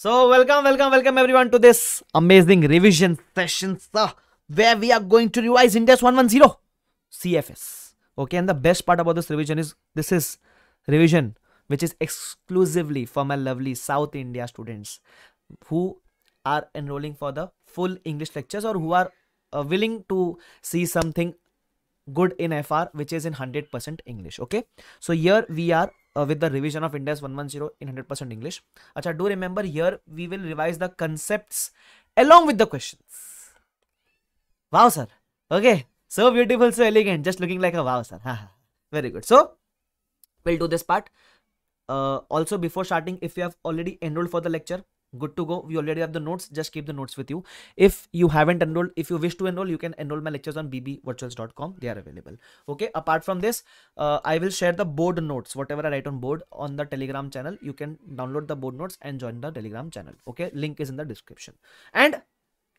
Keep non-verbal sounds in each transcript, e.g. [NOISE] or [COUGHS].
So welcome, welcome, welcome everyone to this amazing revision session sir, where we are going to revise Index 110 CFS. Okay, and the best part about this revision is this is revision which is exclusively for my lovely South India students who are enrolling for the full English lectures or who are uh, willing to see something good in FR, which is in 100% English. Okay. So here we are uh, with the revision of Index 110 in 100% English. Acha, do remember here we will revise the concepts along with the questions. Wow, sir. Okay. So beautiful, so elegant, just looking like a wow, sir. Very good. So we'll do this part. Uh, also before starting, if you have already enrolled for the lecture, good to go we already have the notes just keep the notes with you if you haven't enrolled if you wish to enroll you can enroll my lectures on bbvirtuals.com they are available okay apart from this uh, i will share the board notes whatever i write on board on the telegram channel you can download the board notes and join the telegram channel okay link is in the description and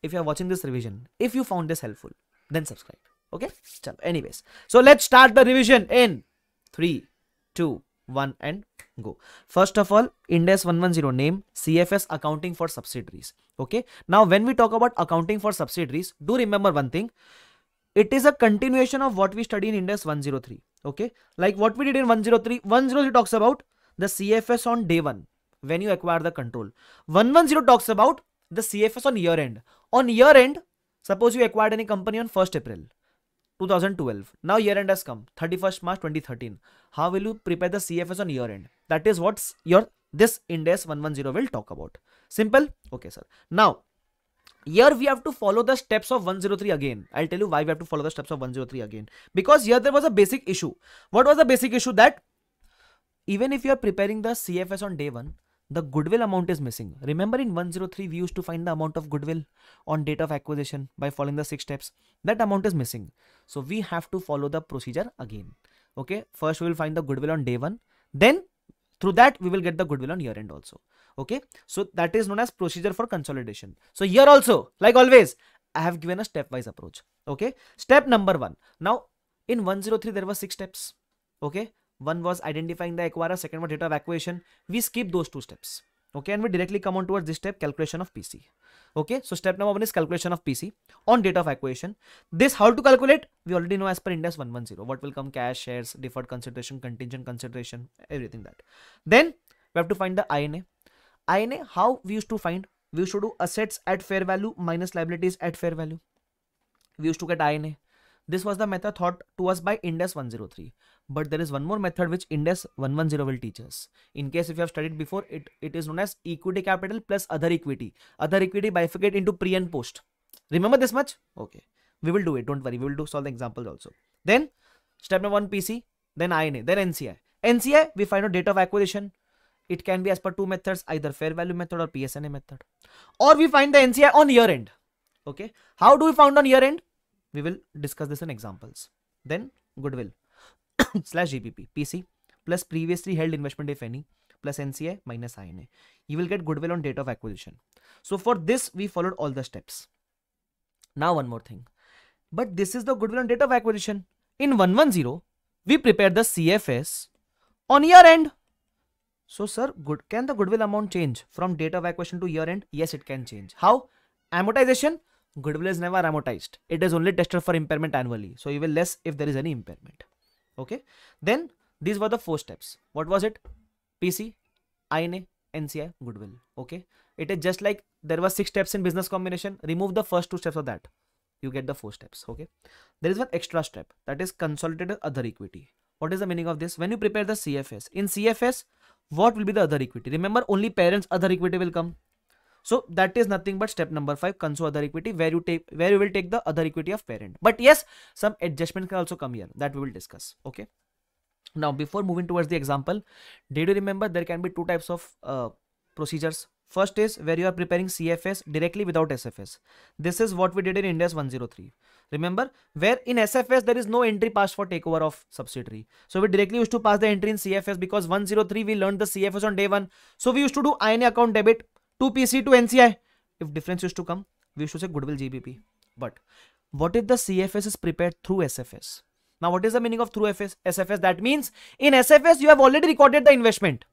if you are watching this revision if you found this helpful then subscribe okay Chalo. anyways so let's start the revision in three two 1 and go. First of all, Index 110 name, CFS accounting for subsidiaries. Okay. Now, when we talk about accounting for subsidiaries, do remember one thing. It is a continuation of what we study in Index 103. Okay. Like what we did in 103, 103 talks about the CFS on day 1 when you acquire the control. 110 talks about the CFS on year end. On year end, suppose you acquired any company on 1st April 2012. Now year end has come, 31st March 2013. How will you prepare the CFS on year end? That is what your this index 110 will talk about. Simple? Okay, sir. Now, here we have to follow the steps of 103 again. I'll tell you why we have to follow the steps of 103 again. Because here there was a basic issue. What was the basic issue? That even if you are preparing the CFS on day 1, the goodwill amount is missing. Remember in 103 we used to find the amount of goodwill on date of acquisition by following the six steps. That amount is missing. So we have to follow the procedure again. Okay, first we will find the goodwill on day one. Then through that we will get the goodwill on year end also. Okay, so that is known as procedure for consolidation. So here also, like always, I have given a stepwise approach. Okay, step number one. Now in 103 there were six steps. Okay, one was identifying the acquirer, second was data evacuation. We skip those two steps. Okay, and we directly come on towards this step, calculation of PC. Okay, so step number one is calculation of PC on data equation. This how to calculate, we already know as per Index 110. What will come cash, shares, deferred consideration, contingent consideration, everything that. Then we have to find the INA. INA, how we used to find? We used to do assets at fair value minus liabilities at fair value. We used to get INA. This was the method taught to us by Indes 103. But there is one more method which Indes 110 will teach us. In case if you have studied before, it, it is known as equity capital plus other equity. Other equity bifurcate into pre and post. Remember this much? Okay. We will do it. Don't worry. We will do solve the examples also. Then step number one PC, then INA, then NCI. NCI, we find out date of acquisition. It can be as per two methods, either fair value method or PSNA method. Or we find the NCI on year end. Okay. How do we find on year end? We will discuss this in examples. Then goodwill [COUGHS] slash GPP PC plus previously held investment if any plus NCI minus INA. You will get goodwill on date of acquisition. So for this, we followed all the steps. Now one more thing. But this is the goodwill on date of acquisition. In 110, we prepared the CFS on year end. So sir, good, can the goodwill amount change from date of acquisition to year end? Yes, it can change. How? Amortization goodwill is never amortized. It is only tested for impairment annually. So you will less if there is any impairment. Okay. Then these were the four steps. What was it? PC, INA, NCI, goodwill. Okay. It is just like there were six steps in business combination. Remove the first two steps of that. You get the four steps. Okay. There is one extra step that is consolidated other equity. What is the meaning of this? When you prepare the CFS, in CFS, what will be the other equity? Remember, only parents' other equity will come. So that is nothing but step number five, consider other equity, where you take where you will take the other equity of parent. But yes, some adjustment can also come here that we will discuss. Okay. Now before moving towards the example, did you remember there can be two types of uh, procedures? First is where you are preparing CFS directly without SFS. This is what we did in India's 103. Remember, where in SFS there is no entry passed for takeover of subsidiary. So we directly used to pass the entry in CFS because 103 we learned the CFS on day 1. So we used to do INA account debit Two PC to NCI. If difference is to come, we should say goodwill GBP. But what if the CFS is prepared through SFS? Now, what is the meaning of through FS, SFS? That means in SFS, you have already recorded the investment.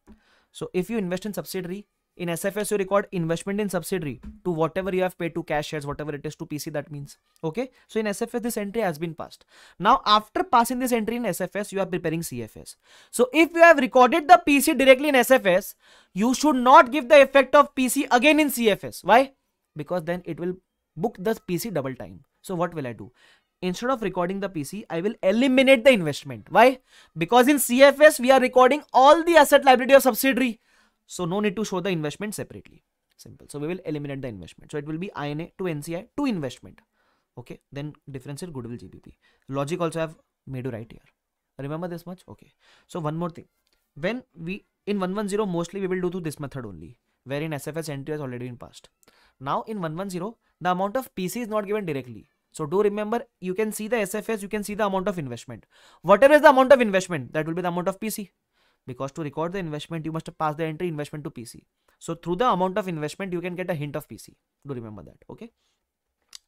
So if you invest in subsidiary, in SFS, you record investment in subsidiary to whatever you have paid to cash shares, whatever it is to PC, that means. Okay. So in SFS, this entry has been passed. Now, after passing this entry in SFS, you are preparing CFS. So if you have recorded the PC directly in SFS, you should not give the effect of PC again in CFS. Why? Because then it will book the PC double time. So what will I do? Instead of recording the PC, I will eliminate the investment. Why? Because in CFS, we are recording all the asset liability of subsidiary. So no need to show the investment separately. Simple. So we will eliminate the investment. So it will be INA to NCI to investment. Okay. Then difference in goodwill GBP. Logic also I have made you right here. Remember this much? Okay. So one more thing. When we in 110 mostly we will do to this method only wherein SFS entry has already been passed. Now in 110 the amount of PC is not given directly. So do remember you can see the SFS you can see the amount of investment. Whatever is the amount of investment that will be the amount of PC because to record the investment you must pass the entry investment to pc so through the amount of investment you can get a hint of pc do remember that okay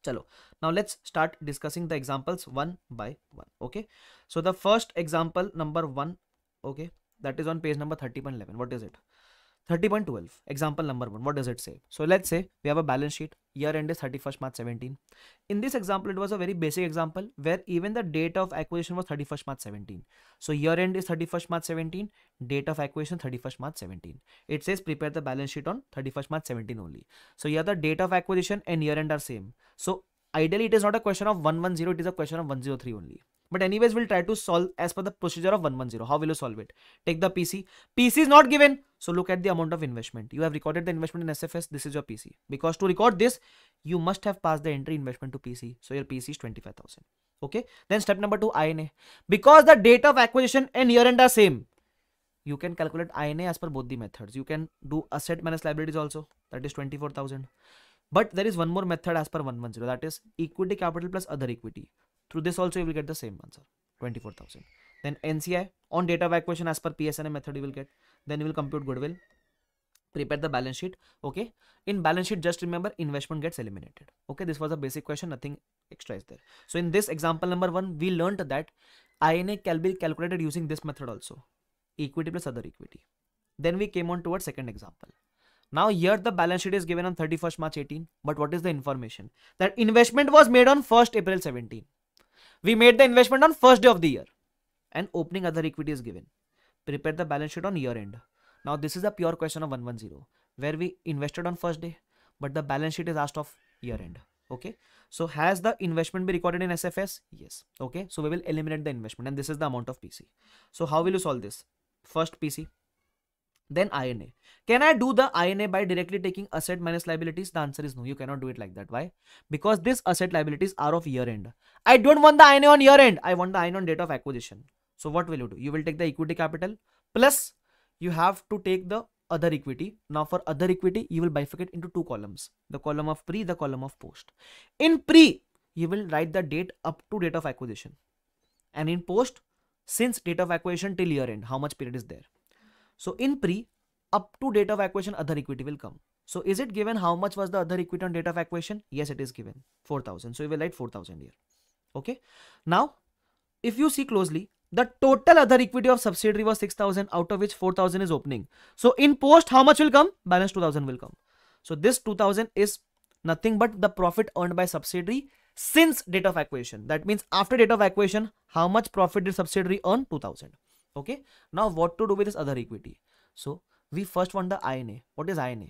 Chalo. Now let's start discussing the examples one by one. Okay. So the first example number one. Okay. That is on page number 3111. What is it? 30.12 example number one what does it say so let's say we have a balance sheet year end is 31st march 17 in this example it was a very basic example where even the date of acquisition was 31st march 17 so year end is 31st march 17 date of acquisition 31st march 17 it says prepare the balance sheet on 31st march 17 only so here the date of acquisition and year end are same so ideally it is not a question of 110 it is a question of 103 only but anyways we'll try to solve as per the procedure of 110 how will you solve it take the pc pc is not given so look at the amount of investment. You have recorded the investment in SFS. This is your PC. Because to record this, you must have passed the entry investment to PC. So your PC is 25,000. Okay. Then step number two, INA. Because the date of acquisition and year end are same, you can calculate INA as per both the methods. You can do asset minus liabilities also. That is 24,000. But there is one more method as per 110. That is equity capital plus other equity. Through this also you will get the same answer. 24,000. Then NCI on data of acquisition as per PSNA method you will get then you will compute goodwill prepare the balance sheet okay in balance sheet just remember investment gets eliminated okay this was a basic question nothing extra is there so in this example number one we learned that ina can be calculated using this method also equity plus other equity then we came on towards second example now here the balance sheet is given on 31st march 18 but what is the information that investment was made on 1st april 17 we made the investment on first day of the year and opening other equity is given prepare the balance sheet on year end. Now this is a pure question of 110 where we invested on first day but the balance sheet is asked of year end. Okay. So has the investment been recorded in SFS? Yes. Okay. So we will eliminate the investment and this is the amount of PC. So how will you solve this? First PC, then INA. Can I do the INA by directly taking asset minus liabilities? The answer is no, you cannot do it like that. Why? Because this asset liabilities are of year end. I don't want the INA on year end. I want the INA on date of acquisition. So what will you do? You will take the equity capital plus you have to take the other equity. Now for other equity, you will bifurcate into two columns, the column of pre, the column of post. In pre, you will write the date up to date of acquisition. And in post, since date of acquisition till year end, how much period is there? So in pre, up to date of acquisition, other equity will come. So is it given how much was the other equity on date of acquisition? Yes, it is given 4000. So you will write 4000 here. Okay. Now, if you see closely, the total other equity of subsidiary was 6000 out of which 4000 is opening so in post how much will come balance 2000 will come so this 2000 is nothing but the profit earned by subsidiary since date of acquisition that means after date of acquisition how much profit did subsidiary earn 2000 okay now what to do with this other equity so we first want the ina what is ina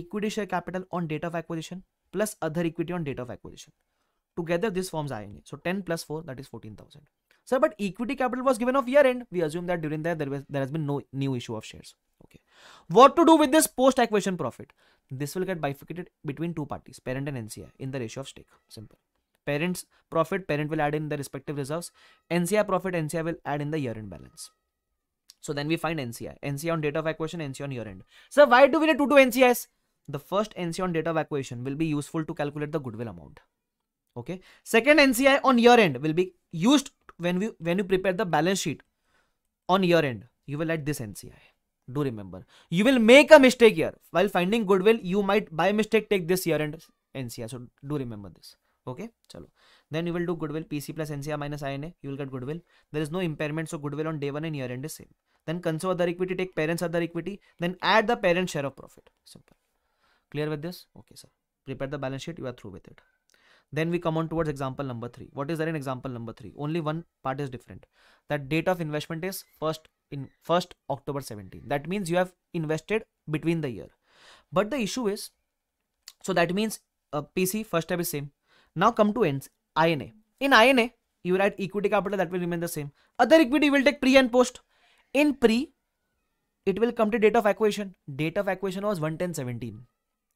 equity share capital on date of acquisition plus other equity on date of acquisition together this forms ina so 10 plus 4 that is 14000 Sir, but equity capital was given off year end. We assume that during that there, was, there has been no new issue of shares. Okay. What to do with this post acquisition profit? This will get bifurcated between two parties, parent and NCI, in the ratio of stake. Simple. Parent's profit, parent will add in the respective reserves. NCI profit, NCI will add in the year end balance. So then we find NCI. NCI on date of acquisition, NCI on year end. Sir, why do we need two, to NCIs? The first NCI on date of acquisition will be useful to calculate the goodwill amount. Okay. Second NCI on year end will be used when we when you prepare the balance sheet on your end you will add this nci do remember you will make a mistake here while finding goodwill you might by mistake take this year end nci so do remember this okay chalo then you will do goodwill pc plus nci minus ina you will get goodwill there is no impairment so goodwill on day one and year end is same then consider other equity take parents other equity then add the parent share of profit simple clear with this okay sir prepare the balance sheet you are through with it Then we come on towards example number three. What is there in example number three? Only one part is different. That date of investment is first in first October 17. That means you have invested between the year. But the issue is, so that means uh, PC first step is same. Now come to ends INA. In INA, you write equity capital that will remain the same. Other equity will take pre and post. In pre, it will come to date of acquisition. Date of acquisition was 11017.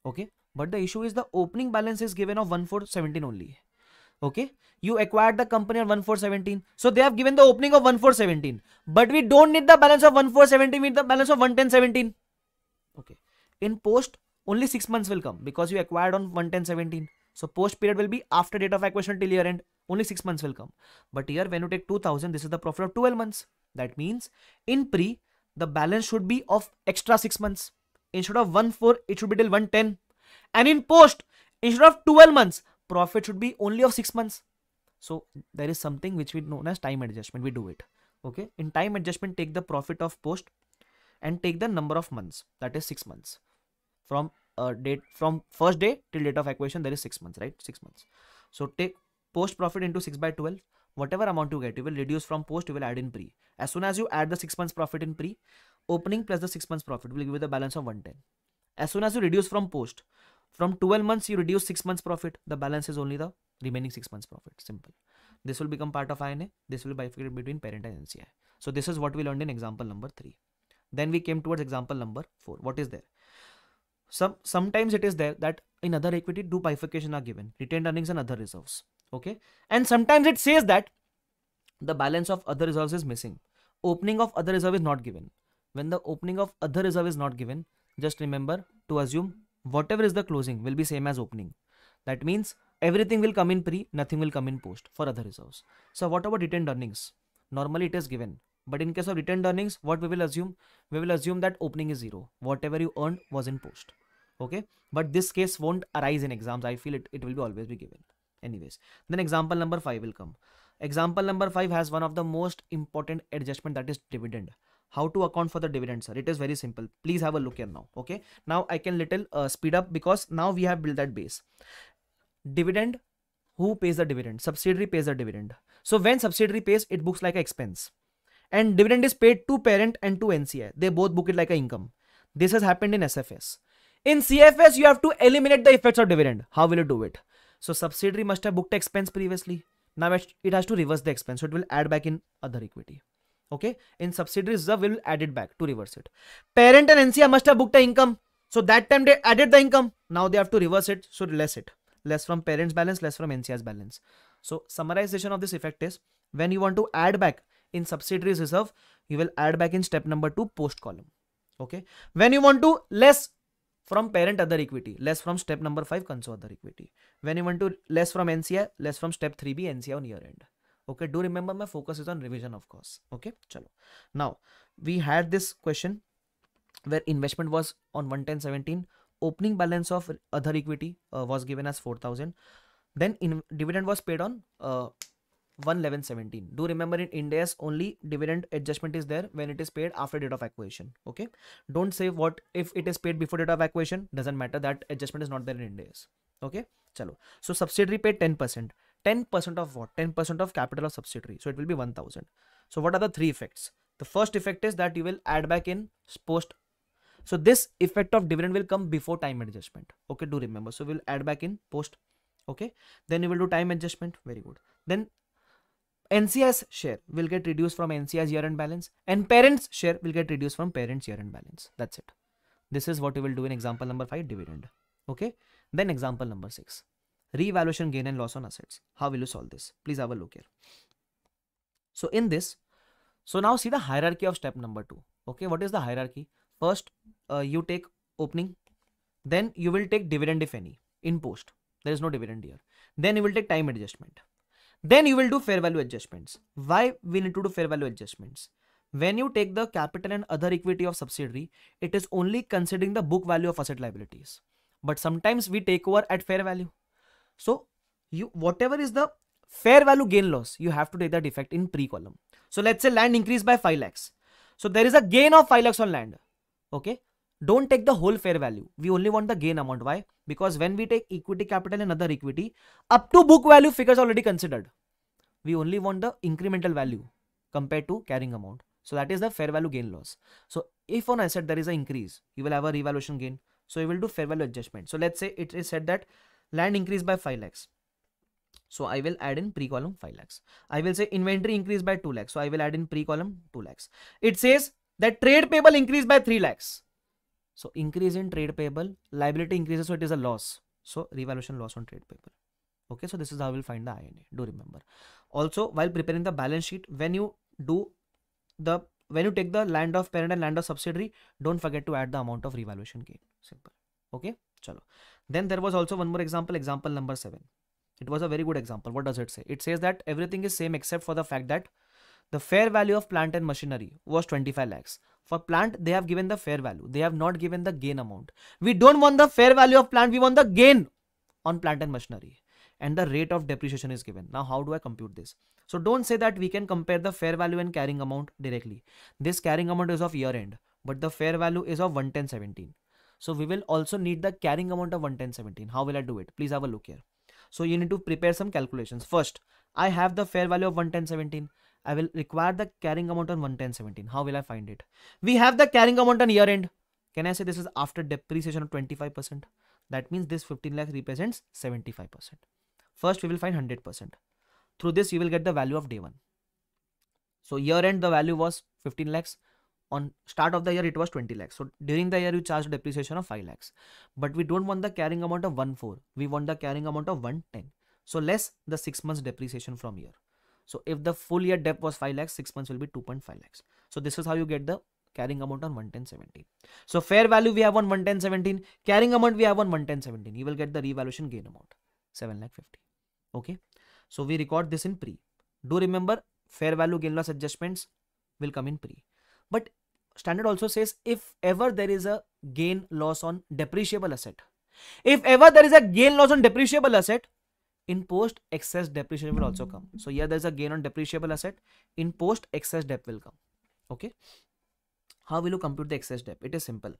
Okay. But the issue is the opening balance is given of 1417 only. Okay. You acquired the company on 1417. So they have given the opening of 1417. But we don't need the balance of 1417. We need the balance of 11017. Okay. In post, only 6 months will come because you acquired on 11017. So post period will be after date of acquisition till year end. Only 6 months will come. But here when you take 2000, this is the profit of 12 months. That means in pre, the balance should be of extra 6 months. Instead of 1 it should be till 110. And in post, instead of 12 months, profit should be only of 6 months. So there is something which we known as time adjustment. We do it. Okay. In time adjustment, take the profit of post and take the number of months. That is 6 months. From a uh, date from first day till date of acquisition, there is 6 months, right? 6 months. So take post profit into 6 by 12 whatever amount you get you will reduce from post you will add in pre as soon as you add the 6 months profit in pre opening plus the 6 months profit will give you the balance of 110 as soon as you reduce from post from 12 months, you reduce 6 months profit. The balance is only the remaining 6 months profit. Simple. This will become part of INA. This will bifurcate between parent and NCI. So this is what we learned in example number 3. Then we came towards example number 4. What is there? Some Sometimes it is there that in other equity, do bifurcation are given. Retained earnings and other reserves. Okay. And sometimes it says that the balance of other reserves is missing. Opening of other reserve is not given. When the opening of other reserve is not given, just remember to assume whatever is the closing will be same as opening. That means everything will come in pre, nothing will come in post for other reserves. So what about retained earnings? Normally it is given. But in case of retained earnings, what we will assume? We will assume that opening is zero. Whatever you earned was in post. Okay. But this case won't arise in exams. I feel it, it will be always be given. Anyways, then example number five will come. Example number five has one of the most important adjustment that is dividend how to account for the dividend sir it is very simple please have a look here now okay now i can little uh, speed up because now we have built that base dividend who pays the dividend subsidiary pays the dividend so when subsidiary pays it books like an expense and dividend is paid to parent and to nci they both book it like an income this has happened in sfs in cfs you have to eliminate the effects of dividend how will you do it so subsidiary must have booked expense previously now it has to reverse the expense so it will add back in other equity okay in subsidiary reserve will add it back to reverse it parent and nci must have booked the income so that time they added the income now they have to reverse it so less it less from parents balance less from nci's balance so summarization of this effect is when you want to add back in subsidiaries reserve you will add back in step number 2 post column okay when you want to less from parent other equity less from step number 5 conso other equity when you want to less from nci less from step 3b nci on year end okay do remember my focus is on revision of course okay chalo now we had this question where investment was on 11017 opening balance of other equity uh, was given as 4000 then in dividend was paid on uh, 11117 do remember in india's only dividend adjustment is there when it is paid after date of acquisition okay don't say what if it is paid before date of acquisition doesn't matter that adjustment is not there in india's okay chalo so subsidiary paid 10% 10% of what? 10% of capital of subsidiary. So it will be 1000. So what are the three effects? The first effect is that you will add back in post. So this effect of dividend will come before time adjustment. Okay, do remember. So we'll add back in post. Okay, then you will do time adjustment. Very good. Then NCS share will get reduced from NCS year end balance and parents share will get reduced from parents year end balance. That's it. This is what you will do in example number 5 dividend. Okay. Then example number 6 revaluation gain and loss on assets. How will you solve this? Please have a look here. So in this, so now see the hierarchy of step number two. Okay, what is the hierarchy? First, uh, you take opening, then you will take dividend if any in post. There is no dividend here. Then you will take time adjustment. Then you will do fair value adjustments. Why we need to do fair value adjustments? When you take the capital and other equity of subsidiary, it is only considering the book value of asset liabilities. But sometimes we take over at fair value so you whatever is the fair value gain loss, you have to take that effect in pre column. So let's say land increased by 5 lakhs. So there is a gain of 5 lakhs on land. Okay. Don't take the whole fair value. We only want the gain amount. Why? Because when we take equity capital and other equity, up to book value figures already considered. We only want the incremental value compared to carrying amount. So that is the fair value gain loss. So if on asset there is an increase, you will have a revaluation gain. So you will do fair value adjustment. So let's say it is said that land increased by 5 lakhs so I will add in pre-column 5 lakhs. I will say inventory increased by 2 lakhs. So I will add in pre-column 2 lakhs. It says that trade payable increased by 3 lakhs. So increase in trade payable, liability increases, so it is a loss. So revaluation loss on trade payable. Okay, so this is how we'll find the INA. Do remember. Also, while preparing the balance sheet, when you do the when you take the land of parent and land of subsidiary, don't forget to add the amount of revaluation gain. Simple. Okay, chalo. Then there was also one more example, example number 7. It was a very good example. What does it say? It says that everything is same except for the fact that the fair value of plant and machinery was 25 lakhs. For plant, they have given the fair value. They have not given the gain amount. We don't want the fair value of plant. We want the gain on plant and machinery. And the rate of depreciation is given. Now, how do I compute this? So don't say that we can compare the fair value and carrying amount directly. This carrying amount is of year end, but the fair value is of 110.17. So we will also need the carrying amount of 11017. How will I do it? Please have a look here. So you need to prepare some calculations. First, I have the fair value of 11017. I will require the carrying amount on 11017. How will I find it? We have the carrying amount on year end. Can I say this is after depreciation of 25%? That means this 15 lakh represents 75%. First, we will find 100%. Through this, you will get the value of day one. So year end, the value was 15 lakhs on start of the year it was 20 lakhs so during the year you charge depreciation of 5 lakhs but we don't want the carrying amount of 14 we want the carrying amount of 110 so less the 6 months depreciation from here so if the full year debt was 5 lakhs 6 months will be 2.5 lakhs so this is how you get the carrying amount on 11017 so fair value we have on 11017 carrying amount we have on 11017 you will get the revaluation gain amount 7 lakh 50 okay so we record this in pre do remember fair value gain loss adjustments will come in pre but standard also says if ever there is a gain loss on depreciable asset. If ever there is a gain loss on depreciable asset, in post excess depreciation will also come. So here there is a gain on depreciable asset. In post excess debt will come. Okay. How will you compute the excess debt? It is simple.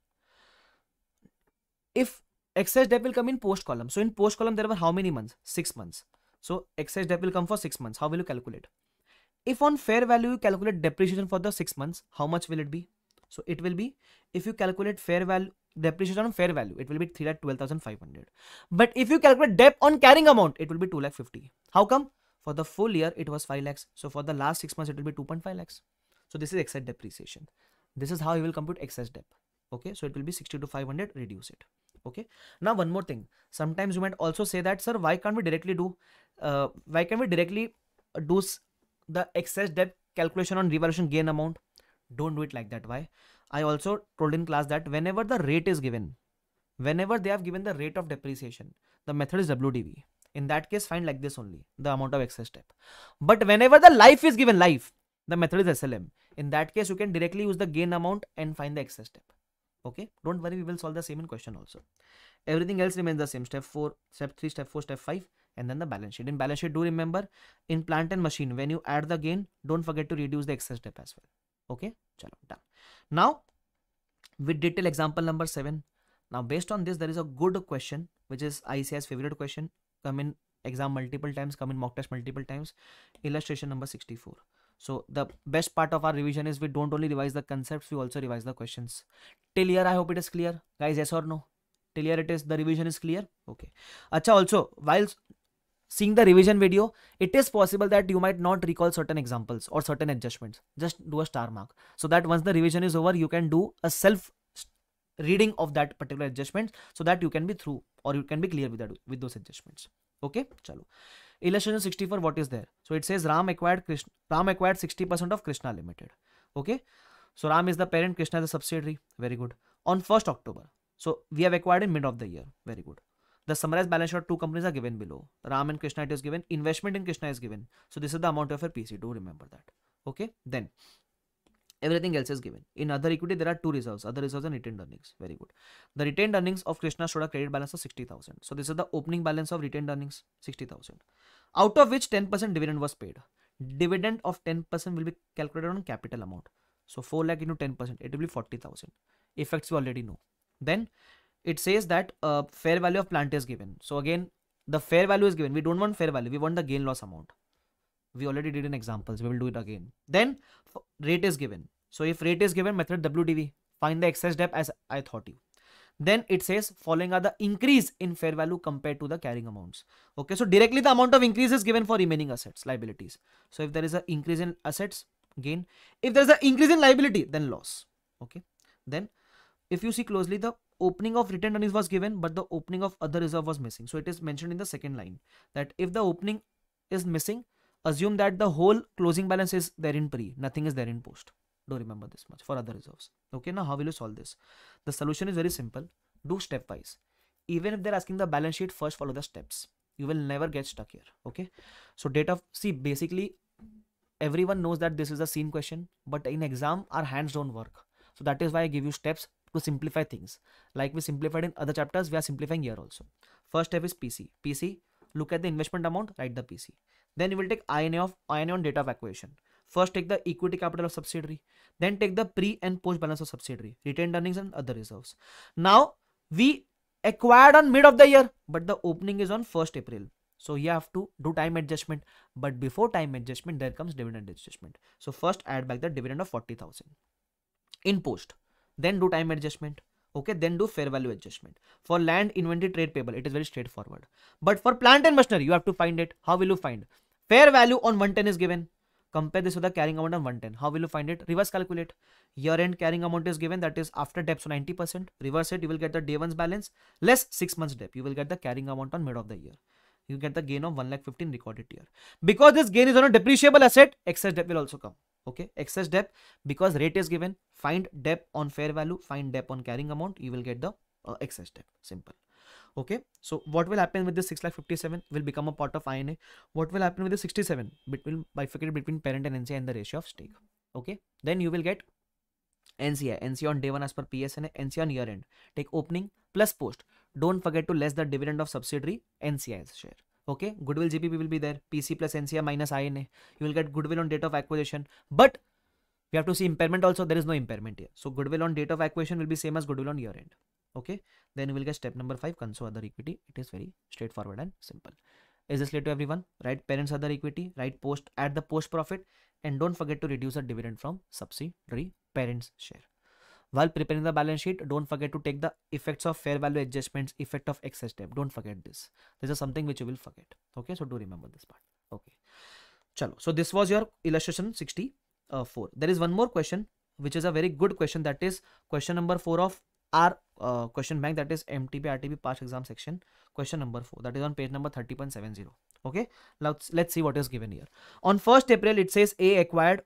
If excess debt will come in post column. So in post column there were how many months? 6 months. So excess debt will come for 6 months. How will you calculate? If on fair value you calculate depreciation for the 6 months, how much will it be? So it will be, if you calculate fair value, depreciation on fair value, it will be 3 lakh 12,500. But if you calculate debt on carrying amount, it will be 2 lakh 50. How come? For the full year, it was 5 lakhs. So for the last 6 months, it will be 2.5 lakhs. So this is excess depreciation. This is how you will compute excess debt. Okay, so it will be 60 to 500, reduce it. Okay, now one more thing. Sometimes you might also say that, sir, why can't we directly do, uh, why can't we directly uh, do the excess debt calculation on revaluation gain amount? don't do it like that why i also told in class that whenever the rate is given whenever they have given the rate of depreciation the method is wdv in that case find like this only the amount of excess step but whenever the life is given life the method is slm in that case you can directly use the gain amount and find the excess step okay don't worry we will solve the same in question also everything else remains the same step 4 step 3 step 4 step 5 and then the balance sheet in balance sheet do remember in plant and machine when you add the gain don't forget to reduce the excess step as well okay chalo done now with detail example number 7 now based on this there is a good question which is ICI's favorite question come in exam multiple times come in mock test multiple times illustration number 64 so the best part of our revision is we don't only revise the concepts we also revise the questions till here i hope it is clear guys yes or no till here it is the revision is clear okay acha also while seeing the revision video, it is possible that you might not recall certain examples or certain adjustments. Just do a star mark so that once the revision is over, you can do a self reading of that particular adjustment so that you can be through or you can be clear with that with those adjustments. Okay, chalo. Illustration 64, what is there? So it says Ram acquired Krishna, Ram acquired 60% of Krishna Limited. Okay, so Ram is the parent, Krishna is the subsidiary. Very good. On 1st October. So we have acquired in mid of the year. Very good. The summarized balance sheet of two companies are given below. Ram and Krishna it is given. Investment in Krishna is given. So this is the amount of your PC. Do remember that. Okay. Then everything else is given. In other equity, there are two reserves, other reserves and retained earnings. Very good. The retained earnings of Krishna showed a credit balance of 60,000. So this is the opening balance of retained earnings, 60,000. Out of which 10% dividend was paid. Dividend of 10% will be calculated on capital amount. So 4 lakh into 10%, it will be 40,000. Effects we already know. Then it says that uh, fair value of plant is given. So again, the fair value is given. We don't want fair value. We want the gain loss amount. We already did in examples. We will do it again. Then rate is given. So if rate is given, method WDV. Find the excess debt as I thought you. Then it says following are the increase in fair value compared to the carrying amounts. Okay, so directly the amount of increase is given for remaining assets, liabilities. So if there is an increase in assets, gain. If there is an increase in liability, then loss. Okay, then if you see closely the opening of retained earnings was given, but the opening of other reserve was missing. So it is mentioned in the second line that if the opening is missing, assume that the whole closing balance is there in pre, nothing is there in post. Do remember this much for other reserves. Okay, now how will you solve this? The solution is very simple. Do stepwise. Even if they're asking the balance sheet, first follow the steps. You will never get stuck here. Okay. So data see basically everyone knows that this is a scene question, but in exam our hands don't work. So that is why I give you steps to simplify things. Like we simplified in other chapters, we are simplifying here also. First step is PC. PC, look at the investment amount, write the PC. Then you will take INA of INA on data of acquisition. First take the equity capital of subsidiary. Then take the pre and post balance of subsidiary, retained earnings and other reserves. Now we acquired on mid of the year, but the opening is on 1st April. So you have to do time adjustment. But before time adjustment, there comes dividend adjustment. So first add back the dividend of 40,000 in post then do time adjustment okay then do fair value adjustment for land inventory trade payable it is very straightforward but for plant and machinery you have to find it how will you find fair value on 110 is given compare this with the carrying amount on 110 how will you find it reverse calculate year end carrying amount is given that is after debt so 90 percent reverse it you will get the day one's balance less six months debt you will get the carrying amount on mid of the year you get the gain of 1 lakh 15 recorded here because this gain is on a depreciable asset excess debt will also come okay excess depth because rate is given find depth on fair value find depth on carrying amount you will get the uh, excess depth simple okay so what will happen with the 6 lakh 57 will become a part of ina what will happen with the 67 between bifurcated between parent and nci and the ratio of stake okay then you will get nci nci on day one as per psn nci on year end take opening plus post don't forget to less the dividend of subsidiary nci's share okay goodwill gpp will be there pc plus ncr minus ina you will get goodwill on date of acquisition but we have to see impairment also there is no impairment here so goodwill on date of acquisition will be same as goodwill on year end okay then we will get step number 5 conso other equity it is very straightforward and simple is this clear to everyone right parents other equity right post at the post profit and don't forget to reduce the dividend from subsidiary parents share while preparing the balance sheet, don't forget to take the effects of fair value adjustments, effect of excess debt. Don't forget this. This is something which you will forget. Okay, so do remember this part. Okay. Chalo. So this was your illustration 64. There is one more question, which is a very good question. That is question number 4 of our uh, question bank that is MTB rtp past exam section question number 4 that is on page number 30.70 okay let's let's see what is given here on 1st April it says A acquired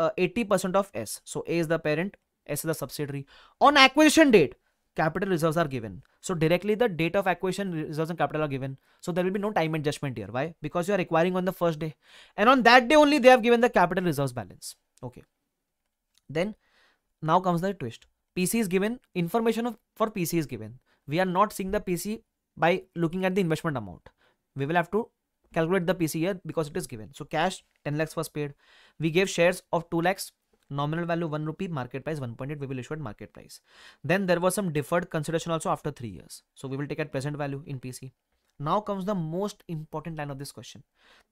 80% uh, of S so A is the parent S is the subsidiary. On acquisition date, capital reserves are given. So directly the date of acquisition reserves and capital are given. So there will be no time adjustment here. Why? Because you are acquiring on the first day. And on that day only they have given the capital reserves balance. Okay. Then now comes the twist. PC is given, information of, for PC is given. We are not seeing the PC by looking at the investment amount. We will have to calculate the PC here because it is given. So cash 10 lakhs was paid. We gave shares of 2 lakhs nominal value 1 rupee market price 1.8 we will issue at market price then there was some deferred consideration also after 3 years so we will take at present value in pc now comes the most important line of this question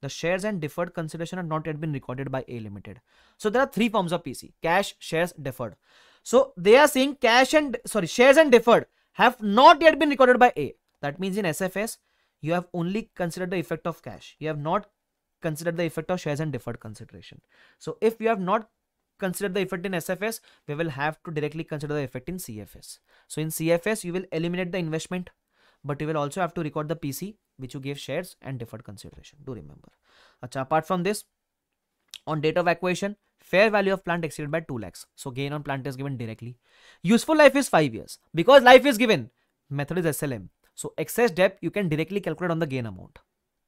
the shares and deferred consideration are not yet been recorded by a limited so there are three forms of pc cash shares deferred so they are saying cash and sorry shares and deferred have not yet been recorded by a that means in sfs you have only considered the effect of cash you have not considered the effect of shares and deferred consideration so if you have not consider the effect in SFS, we will have to directly consider the effect in CFS. So in CFS, you will eliminate the investment, but you will also have to record the PC which you gave shares and deferred consideration. Do remember. Achha, apart from this, on date of acquisition, fair value of plant exceeded by 2 lakhs. So gain on plant is given directly. Useful life is 5 years. Because life is given, method is SLM. So excess debt you can directly calculate on the gain amount.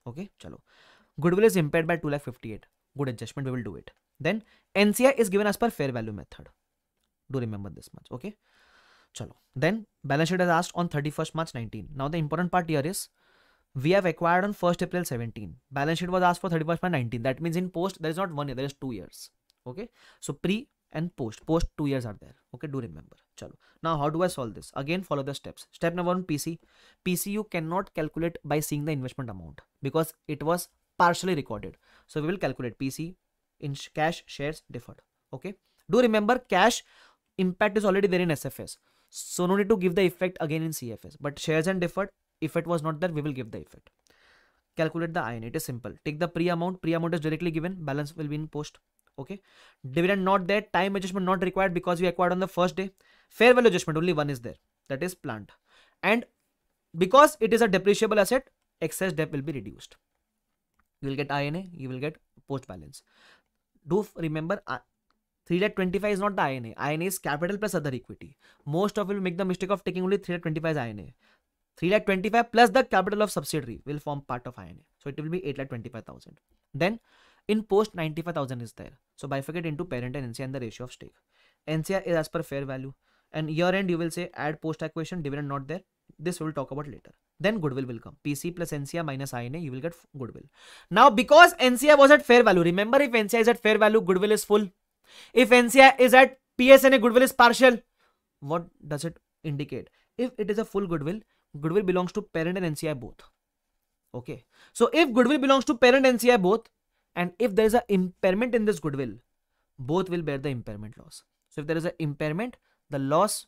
Okay, chalo. Goodwill is impaired by 2 lakh 58. Good adjustment, we will do it then NCI is given as per fair value method. Do remember this much, okay? Chalo. Then balance sheet is asked on 31st March 19. Now the important part here is we have acquired on 1st April 17. Balance sheet was asked for 31st March 19. That means in post there is not one year, there is two years. Okay. So pre and post. Post two years are there. Okay, do remember. Chalo. Now how do I solve this? Again follow the steps. Step number one PC. PC you cannot calculate by seeing the investment amount because it was partially recorded. So we will calculate PC in cash shares deferred okay do remember cash impact is already there in sfs so no need to give the effect again in cfs but shares and deferred if it was not there we will give the effect calculate the in it is simple take the pre amount pre amount is directly given balance will be in post okay dividend not there time adjustment not required because we acquired on the first day fair value adjustment only one is there that is plant and because it is a depreciable asset excess debt will be reduced you will get ina you will get post balance do remember uh, 3.25 is not the INA. INA is capital plus other equity. Most of you will make the mistake of taking only 3.25 as INA. 3.25 plus the capital of subsidiary will form part of INA. So it will be twenty five thousand. Then in post 95,000 is there. So bifurcate into parent and NCI and the ratio of stake. NCI is as per fair value. And year end you will say add post acquisition dividend not there. This we will talk about later then goodwill will come. PC plus NCI minus INA, you will get goodwill. Now, because NCI was at fair value, remember if NCI is at fair value, goodwill is full. If NCI is at PSNA, goodwill is partial. What does it indicate? If it is a full goodwill, goodwill belongs to parent and NCI both. Okay. So, if goodwill belongs to parent and NCI both, and if there is an impairment in this goodwill, both will bear the impairment loss. So, if there is an impairment, the loss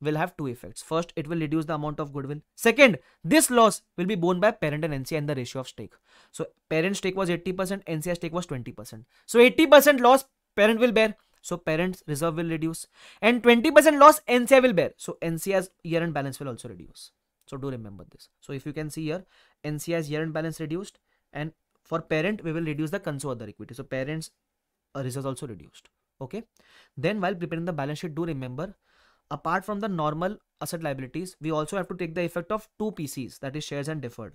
will have two effects. First, it will reduce the amount of goodwill. Second, this loss will be borne by parent and NCI and the ratio of stake. So parent stake was 80%, NCI stake was 20%. So 80% loss parent will bear. So parent's reserve will reduce. And 20% loss NCI will bear. So NCI's year-end balance will also reduce. So do remember this. So if you can see here, NCI's year-end balance reduced. And for parent, we will reduce the conso other equity. So parent's uh, reserves also reduced. Okay. Then while preparing the balance sheet, do remember apart from the normal asset liabilities, we also have to take the effect of two PCs, that is shares and deferred.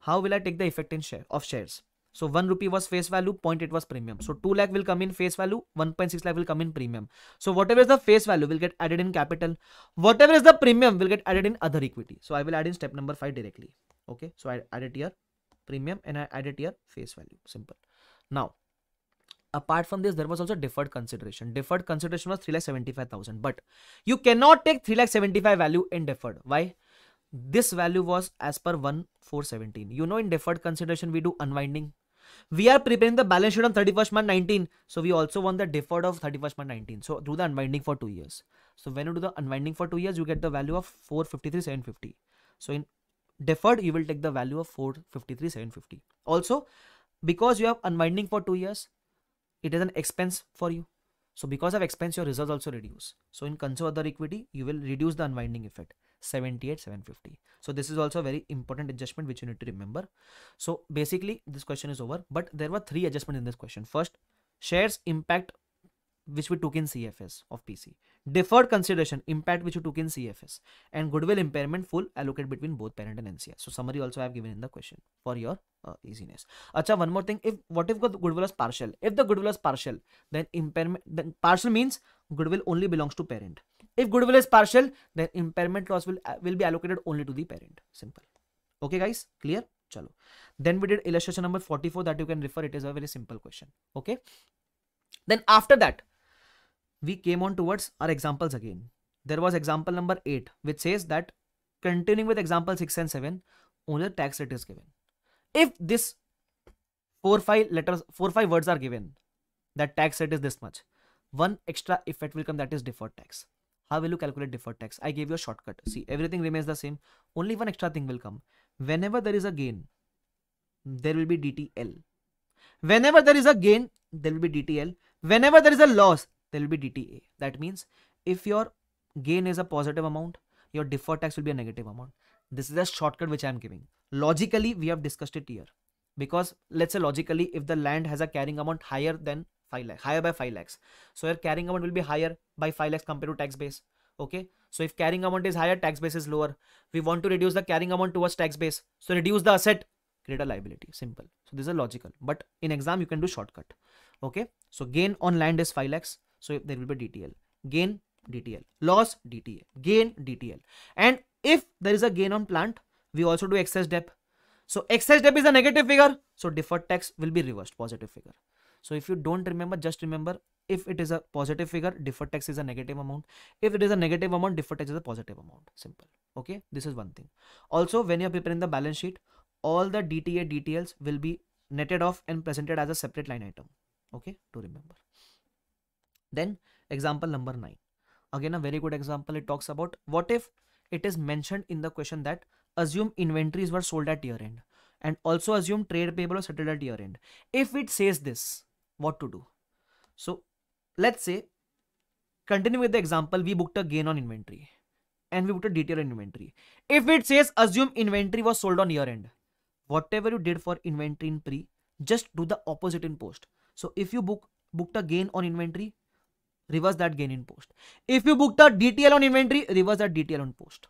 How will I take the effect in share of shares? So 1 rupee was face value, 0.8 was premium. So 2 lakh will come in face value, 1.6 lakh will come in premium. So whatever is the face value will get added in capital. Whatever is the premium will get added in other equity. So I will add in step number 5 directly. Okay. So I add it here premium and I add it here face value. Simple. Now apart from this there was also deferred consideration deferred consideration was 375000 but you cannot take 375 value in deferred why this value was as per 1417 you know in deferred consideration we do unwinding we are preparing the balance sheet on 31st month 19 so we also want the deferred of 31st month 19 so do the unwinding for 2 years so when you do the unwinding for 2 years you get the value of 453750 so in deferred you will take the value of 453750 also because you have unwinding for 2 years it is an expense for you so because of expense your results also reduce so in consider other equity you will reduce the unwinding effect 78 750 so this is also a very important adjustment which you need to remember so basically this question is over but there were three adjustments in this question first shares impact which we took in CFS of PC, deferred consideration impact which we took in CFS, and goodwill impairment full allocate between both parent and NCI. So summary also I have given in the question for your uh, easiness. Acha, one more thing. If what if the goodwill is partial? If the goodwill is partial, then impairment then partial means goodwill only belongs to parent. If goodwill is partial, then impairment loss will uh, will be allocated only to the parent. Simple. Okay, guys, clear? Chalo. Then we did illustration number 44 that you can refer. It is a very simple question. Okay. Then after that, we came on towards our examples again. There was example number 8 which says that continuing with example 6 and 7 only tax rate is given. If this 4 5 letters 4 5 words are given that tax rate is this much one extra effect will come that is deferred tax. How will you calculate deferred tax? I gave you a shortcut. See everything remains the same only one extra thing will come. Whenever there is a gain there will be DTL. Whenever there is a gain there will be DTL. Whenever there is a loss there will be DTA. That means if your gain is a positive amount, your deferred tax will be a negative amount. This is a shortcut which I am giving. Logically, we have discussed it here because let's say logically, if the land has a carrying amount higher than 5 lakh, higher by 5 lakhs, so your carrying amount will be higher by 5 lakhs compared to tax base. Okay. So if carrying amount is higher, tax base is lower. We want to reduce the carrying amount towards tax base. So reduce the asset, create a liability. Simple. So this is logical. But in exam, you can do shortcut. Okay. So gain on land is 5 lakhs so there will be DTL. Gain DTL. Loss DTA. Gain DTL. And if there is a gain on plant, we also do excess debt. So excess debt is a negative figure. So deferred tax will be reversed positive figure. So if you don't remember, just remember if it is a positive figure, deferred tax is a negative amount. If it is a negative amount, deferred tax is a positive amount. Simple. Okay. This is one thing. Also, when you're preparing the balance sheet, all the DTA details will be netted off and presented as a separate line item. Okay. To remember. Then example number 9. Again a very good example it talks about what if it is mentioned in the question that assume inventories were sold at year end and also assume trade payable was settled at year end. If it says this what to do? So let's say continue with the example we booked a gain on inventory and we booked a detail inventory. If it says assume inventory was sold on year end whatever you did for inventory in pre just do the opposite in post. So if you book booked a gain on inventory, reverse that gain in post. If you booked the DTL on inventory, reverse that DTL on post.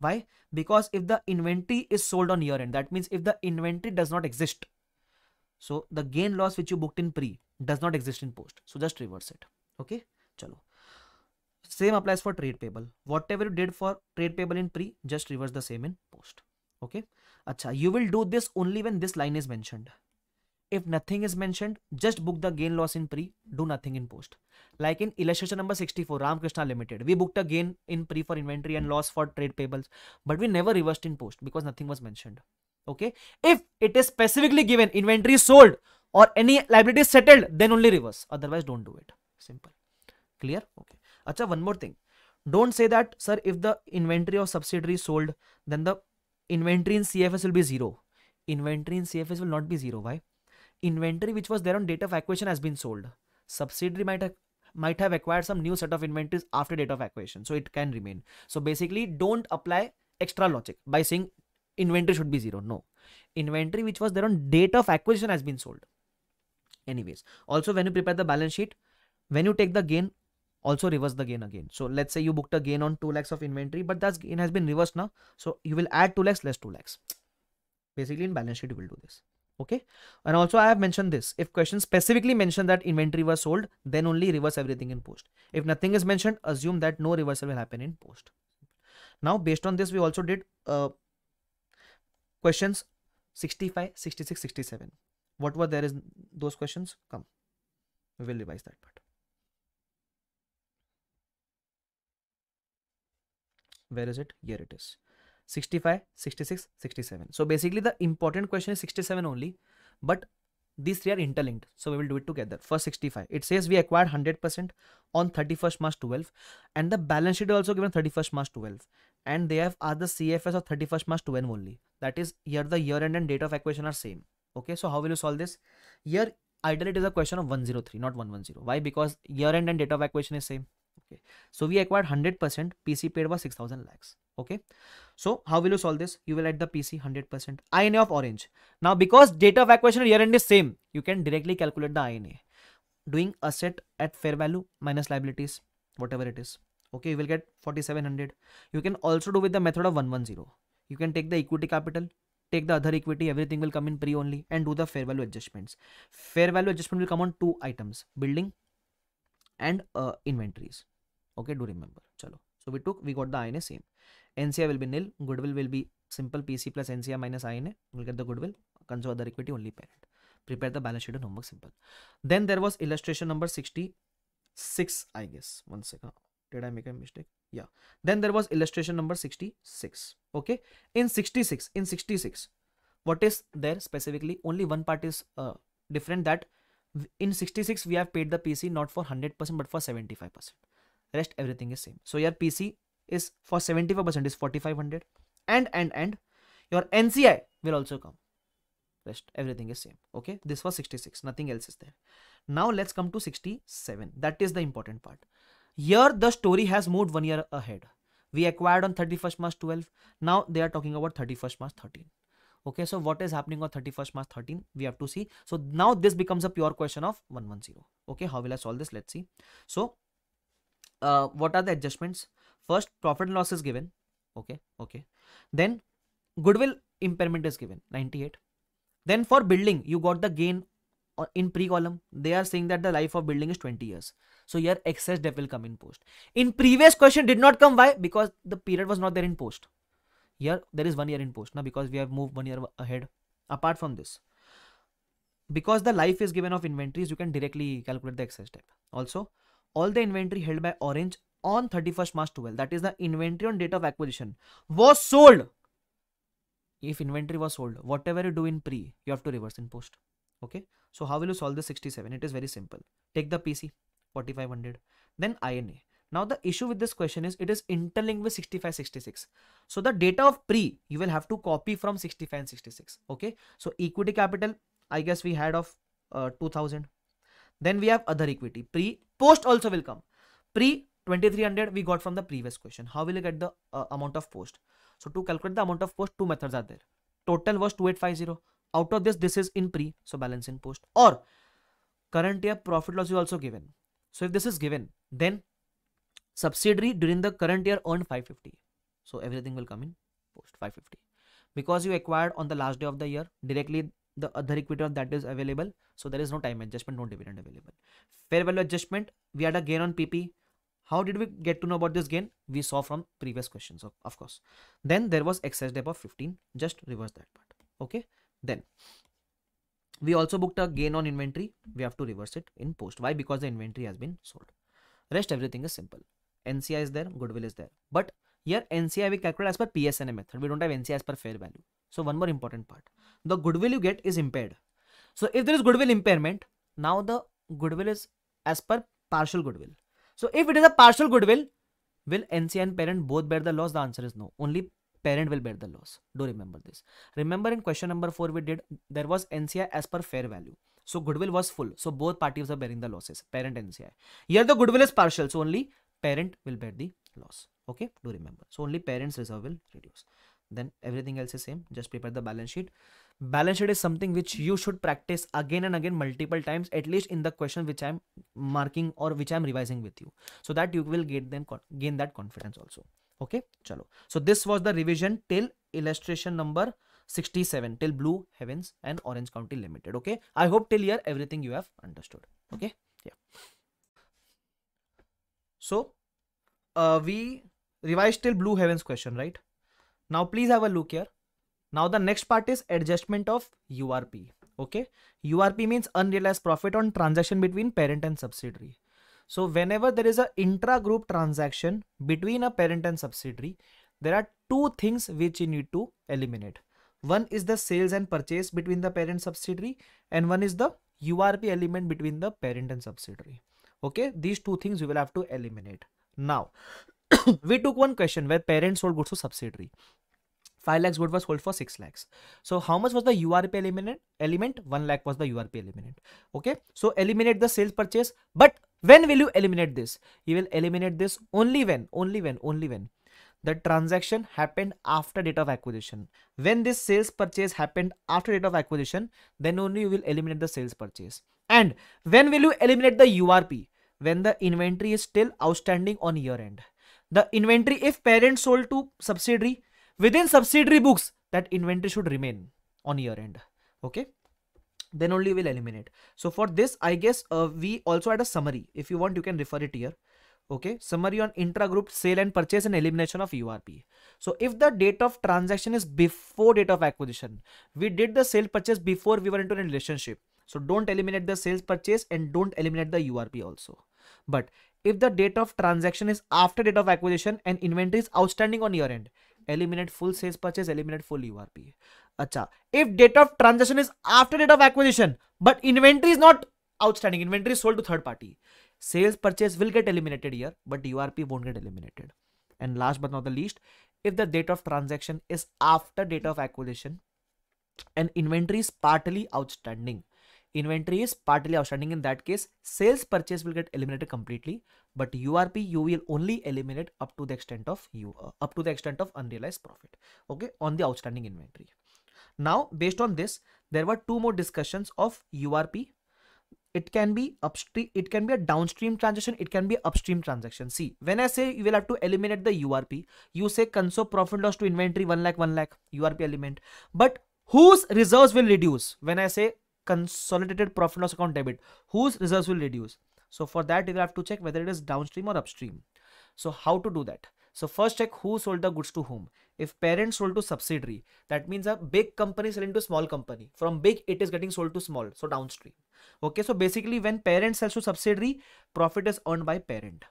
Why? Because if the inventory is sold on year end, that means if the inventory does not exist, so the gain loss which you booked in pre does not exist in post. So just reverse it. Okay. Chalo. Same applies for trade payable. Whatever you did for trade payable in pre, just reverse the same in post. Okay. Acha, you will do this only when this line is mentioned if nothing is mentioned, just book the gain loss in pre, do nothing in post. Like in illustration number 64, Ramkrishna Limited, we booked a gain in pre for inventory and loss for trade payables, but we never reversed in post because nothing was mentioned. Okay. If it is specifically given inventory sold or any liability is settled, then only reverse. Otherwise, don't do it. Simple. Clear? Okay. Acha, one more thing. Don't say that, sir, if the inventory of subsidiary sold, then the inventory in CFS will be zero. Inventory in CFS will not be zero. Why? inventory which was there on date of acquisition has been sold. Subsidiary might have might have acquired some new set of inventories after date of acquisition. So it can remain. So basically don't apply extra logic by saying inventory should be zero. No. Inventory which was there on date of acquisition has been sold. Anyways, also when you prepare the balance sheet, when you take the gain, also reverse the gain again. So let's say you booked a gain on 2 lakhs of inventory, but that gain has been reversed now. So you will add 2 lakhs less 2 lakhs. Basically in balance sheet, you will do this okay and also i have mentioned this if question specifically mention that inventory was sold then only reverse everything in post if nothing is mentioned assume that no reversal will happen in post now based on this we also did uh, questions 65 66 67 what were there is those questions come we will revise that part where is it here it is 65, 66, 67. So basically the important question is 67 only, but these three are interlinked. So we will do it together. First 65. It says we acquired 100% on 31st March 12 and the balance sheet also given 31st March 12 and they have asked the CFS of 31st March 12 only. That is here the year end and date of acquisition are same. Okay. So how will you solve this? Here ideally it is a question of 103 not 110. Why? Because year end and date of acquisition is same. Okay. So we acquired 100% PC paid was 6000 lakhs okay so how will you solve this you will add the pc 100% ina of orange now because data acquisition year end is same you can directly calculate the ina doing asset at fair value minus liabilities whatever it is okay you will get 4700 you can also do with the method of 110 you can take the equity capital take the other equity everything will come in pre only and do the fair value adjustments fair value adjustment will come on two items building and uh, inventories okay do remember chalo so we took we got the ina same NCI will be nil, goodwill will be simple PC plus NCI minus INA, we'll get the goodwill, consumer other equity only parent. Prepare the balance sheet and homework simple. Then there was illustration number 66, I guess. One second. Did I make a mistake? Yeah. Then there was illustration number 66. Okay. In 66, in 66, what is there specifically? Only one part is uh, different that in 66 we have paid the pc not for 100% but for 75% rest everything is same so your pc is for 75% is 4500 and and and your NCI will also come. Rest everything is same. Okay, this was 66. Nothing else is there. Now let's come to 67. That is the important part. Here the story has moved one year ahead. We acquired on 31st March 12. Now they are talking about 31st March 13 okay so what is happening on 31st march 13 we have to see so now this becomes a pure question of 110 okay how will i solve this let's see so uh, what are the adjustments first profit and loss is given okay okay then goodwill impairment is given 98 then for building you got the gain uh, in pre column they are saying that the life of building is 20 years so here excess debt will come in post in previous question did not come why because the period was not there in post here there is one year in post now because we have moved one year ahead apart from this because the life is given of inventories you can directly calculate the excess debt also all the inventory held by orange on 31st March 12. That is the inventory on date of acquisition was sold. If inventory was sold, whatever you do in pre, you have to reverse in post. Okay. So how will you solve the 67? It is very simple. Take the PC 4500, then INA. Now the issue with this question is it is interlinked with 6566. So the data of pre you will have to copy from 65 and 66. Okay. So equity capital, I guess we had of uh, 2000. Then we have other equity. Pre post also will come. Pre 2300 we got from the previous question. How will you get the uh, amount of post? So to calculate the amount of post, two methods are there. Total was 2850. Out of this, this is in pre, so balance in post. Or current year profit loss is also given. So if this is given, then subsidiary during the current year earned 550. So everything will come in post 550. Because you acquired on the last day of the year, directly the other equity of that is available. So there is no time adjustment, no dividend available. Fair value adjustment, we had a gain on PP. How did we get to know about this gain? We saw from previous questions, of, course. Then there was excess debt of 15. Just reverse that part. Okay. Then we also booked a gain on inventory. We have to reverse it in post. Why? Because the inventory has been sold. Rest everything is simple. NCI is there, goodwill is there. But here NCI we calculate as per PSNA method. We don't have NCI as per fair value. So one more important part. The goodwill you get is impaired. So if there is goodwill impairment, now the goodwill is as per partial goodwill. So if it is a partial goodwill, will NC and parent both bear the loss? The answer is no. Only parent will bear the loss. Do remember this. Remember in question number 4 we did, there was NCI as per fair value. So goodwill was full. So both parties are bearing the losses, parent NCI. Here the goodwill is partial. So only parent will bear the loss. Okay, do remember. So only parents reserve will reduce. Then everything else is same. Just prepare the balance sheet balance sheet is something which you should practice again and again multiple times at least in the question which i'm marking or which i'm revising with you so that you will get then gain that confidence also okay chalo so this was the revision till illustration number 67 till blue heavens and orange county limited okay i hope till here everything you have understood okay yeah so uh, we revised till blue heavens question right now please have a look here now the next part is adjustment of URP. Okay. URP means unrealized profit on transaction between parent and subsidiary. So whenever there is a intra-group transaction between a parent and subsidiary, there are two things which you need to eliminate. One is the sales and purchase between the parent subsidiary and one is the URP element between the parent and subsidiary. Okay, these two things you will have to eliminate. Now, [COUGHS] we took one question where parent sold goods to subsidiary. 5 lakhs good was sold for 6 lakhs. So how much was the URP element? Element 1 lakh was the URP element. Okay. So eliminate the sales purchase. But when will you eliminate this? You will eliminate this only when, only when, only when the transaction happened after date of acquisition. When this sales purchase happened after date of acquisition, then only you will eliminate the sales purchase. And when will you eliminate the URP? When the inventory is still outstanding on year end. The inventory, if parent sold to subsidiary, within subsidiary books that inventory should remain on your end okay then only we'll eliminate so for this i guess uh, we also had a summary if you want you can refer it here okay summary on intra group sale and purchase and elimination of urp so if the date of transaction is before date of acquisition we did the sale purchase before we were into a relationship so don't eliminate the sales purchase and don't eliminate the urp also but if the date of transaction is after date of acquisition and inventory is outstanding on your end eliminate full sales purchase eliminate full URP अच्छा if date of transaction is after date of acquisition but inventory is not outstanding inventory sold to third party sales purchase will get eliminated here but URP won't get eliminated and last but not the least if the date of transaction is after date of acquisition and inventory is partly outstanding inventory is partly outstanding in that case sales purchase will get eliminated completely but urp you will only eliminate up to the extent of you uh, up to the extent of unrealized profit okay on the outstanding inventory now based on this there were two more discussions of urp it can be upstream it can be a downstream transaction it can be upstream transaction see when i say you will have to eliminate the urp you say console profit loss to inventory 1 lakh 1 lakh urp element but whose reserves will reduce when i say consolidated profit loss account debit whose reserves will reduce so for that you will have to check whether it is downstream or upstream so how to do that so first check who sold the goods to whom if parents sold to subsidiary that means a big company selling to small company from big it is getting sold to small so downstream okay so basically when parent sells to subsidiary profit is earned by parent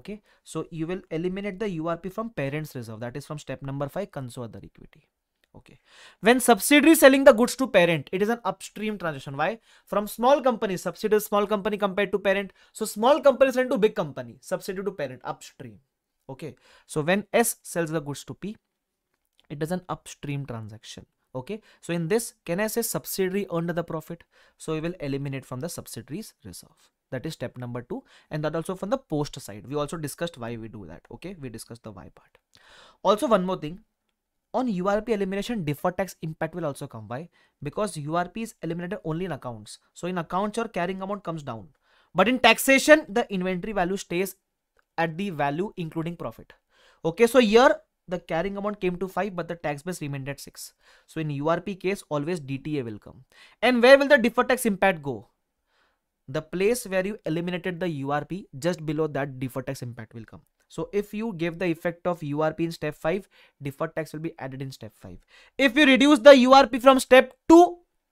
okay so you will eliminate the urp from parents reserve that is from step number 5 conso the equity Okay. When subsidiary selling the goods to parent, it is an upstream transaction. Why? From small company, subsidiary small company compared to parent. So small company selling to big company, subsidiary to parent, upstream. Okay. So when S sells the goods to P, it is an upstream transaction. Okay. So in this, can I say subsidiary earned the profit? So we will eliminate from the subsidiaries reserve. That is step number two. And that also from the post side. We also discussed why we do that. Okay. We discussed the why part. Also, one more thing on URP elimination, deferred tax impact will also come. Why? Because URP is eliminated only in accounts. So in accounts, your carrying amount comes down. But in taxation, the inventory value stays at the value including profit. Okay, so here the carrying amount came to 5 but the tax base remained at 6. So in URP case, always DTA will come. And where will the deferred tax impact go? The place where you eliminated the URP, just below that deferred tax impact will come. So if you give the effect of URP in step 5, deferred tax will be added in step 5. If you reduce the URP from step 2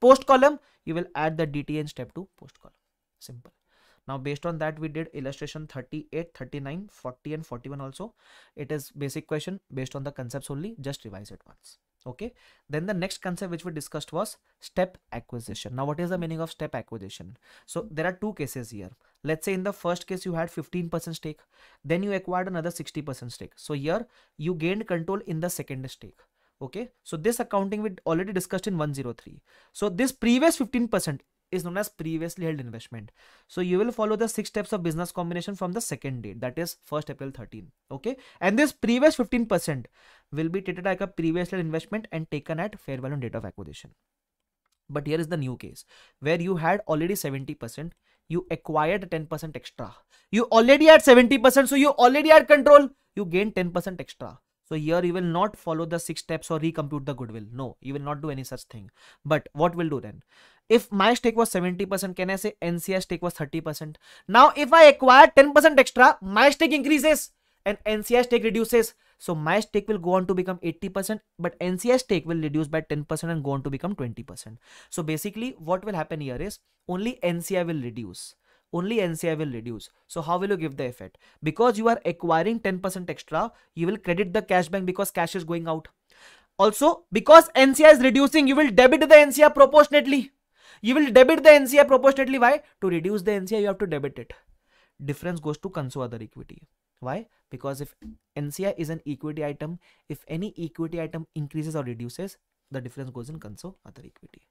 post column, you will add the DTA in step 2 post column. Simple. Now based on that we did illustration 38, 39, 40 and 41 also. It is basic question based on the concepts only. Just revise it once okay then the next concept which we discussed was step acquisition now what is the meaning of step acquisition so there are two cases here let's say in the first case you had 15% stake then you acquired another 60% stake so here you gained control in the second stake okay so this accounting we already discussed in 103 so this previous 15% is known as previously held investment. So you will follow the six steps of business combination from the second date that is 1st April 13. Okay. And this previous 15% will be treated like a previously held investment and taken at fair value date of acquisition. But here is the new case where you had already 70%, you acquired 10% extra. You already had 70%, so you already had control, you gained 10% extra. So here you will not follow the six steps or recompute the goodwill. No, you will not do any such thing. But what will do then? if my stake was 70%, can I say NCI stake was 30%? Now, if I acquire 10% extra, my stake increases and NCI stake reduces. So my stake will go on to become 80%, but NCI stake will reduce by 10% and go on to become 20%. So basically what will happen here is only NCI will reduce. Only NCI will reduce. So how will you give the effect? Because you are acquiring 10% extra, you will credit the cash bank because cash is going out. Also, because NCI is reducing, you will debit the NCI proportionately. You will debit the NCI proportionately. Why? To reduce the NCI, you have to debit it. Difference goes to conso other equity. Why? Because if NCI is an equity item, if any equity item increases or reduces, the difference goes in conso other equity.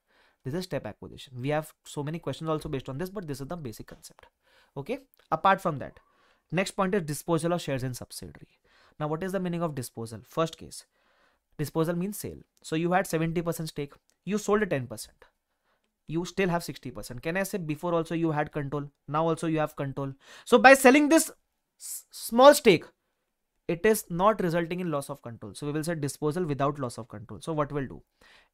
This is step acquisition. We have so many questions also based on this, but this is the basic concept. Okay. Apart from that, next point is disposal of shares in subsidiary. Now, what is the meaning of disposal? First case, disposal means sale. So you had 70% stake, you sold it 10% you still have 60%. Can I say before also you had control? Now also you have control. So by selling this small stake, it is not resulting in loss of control. So we will say disposal without loss of control. So what we'll do?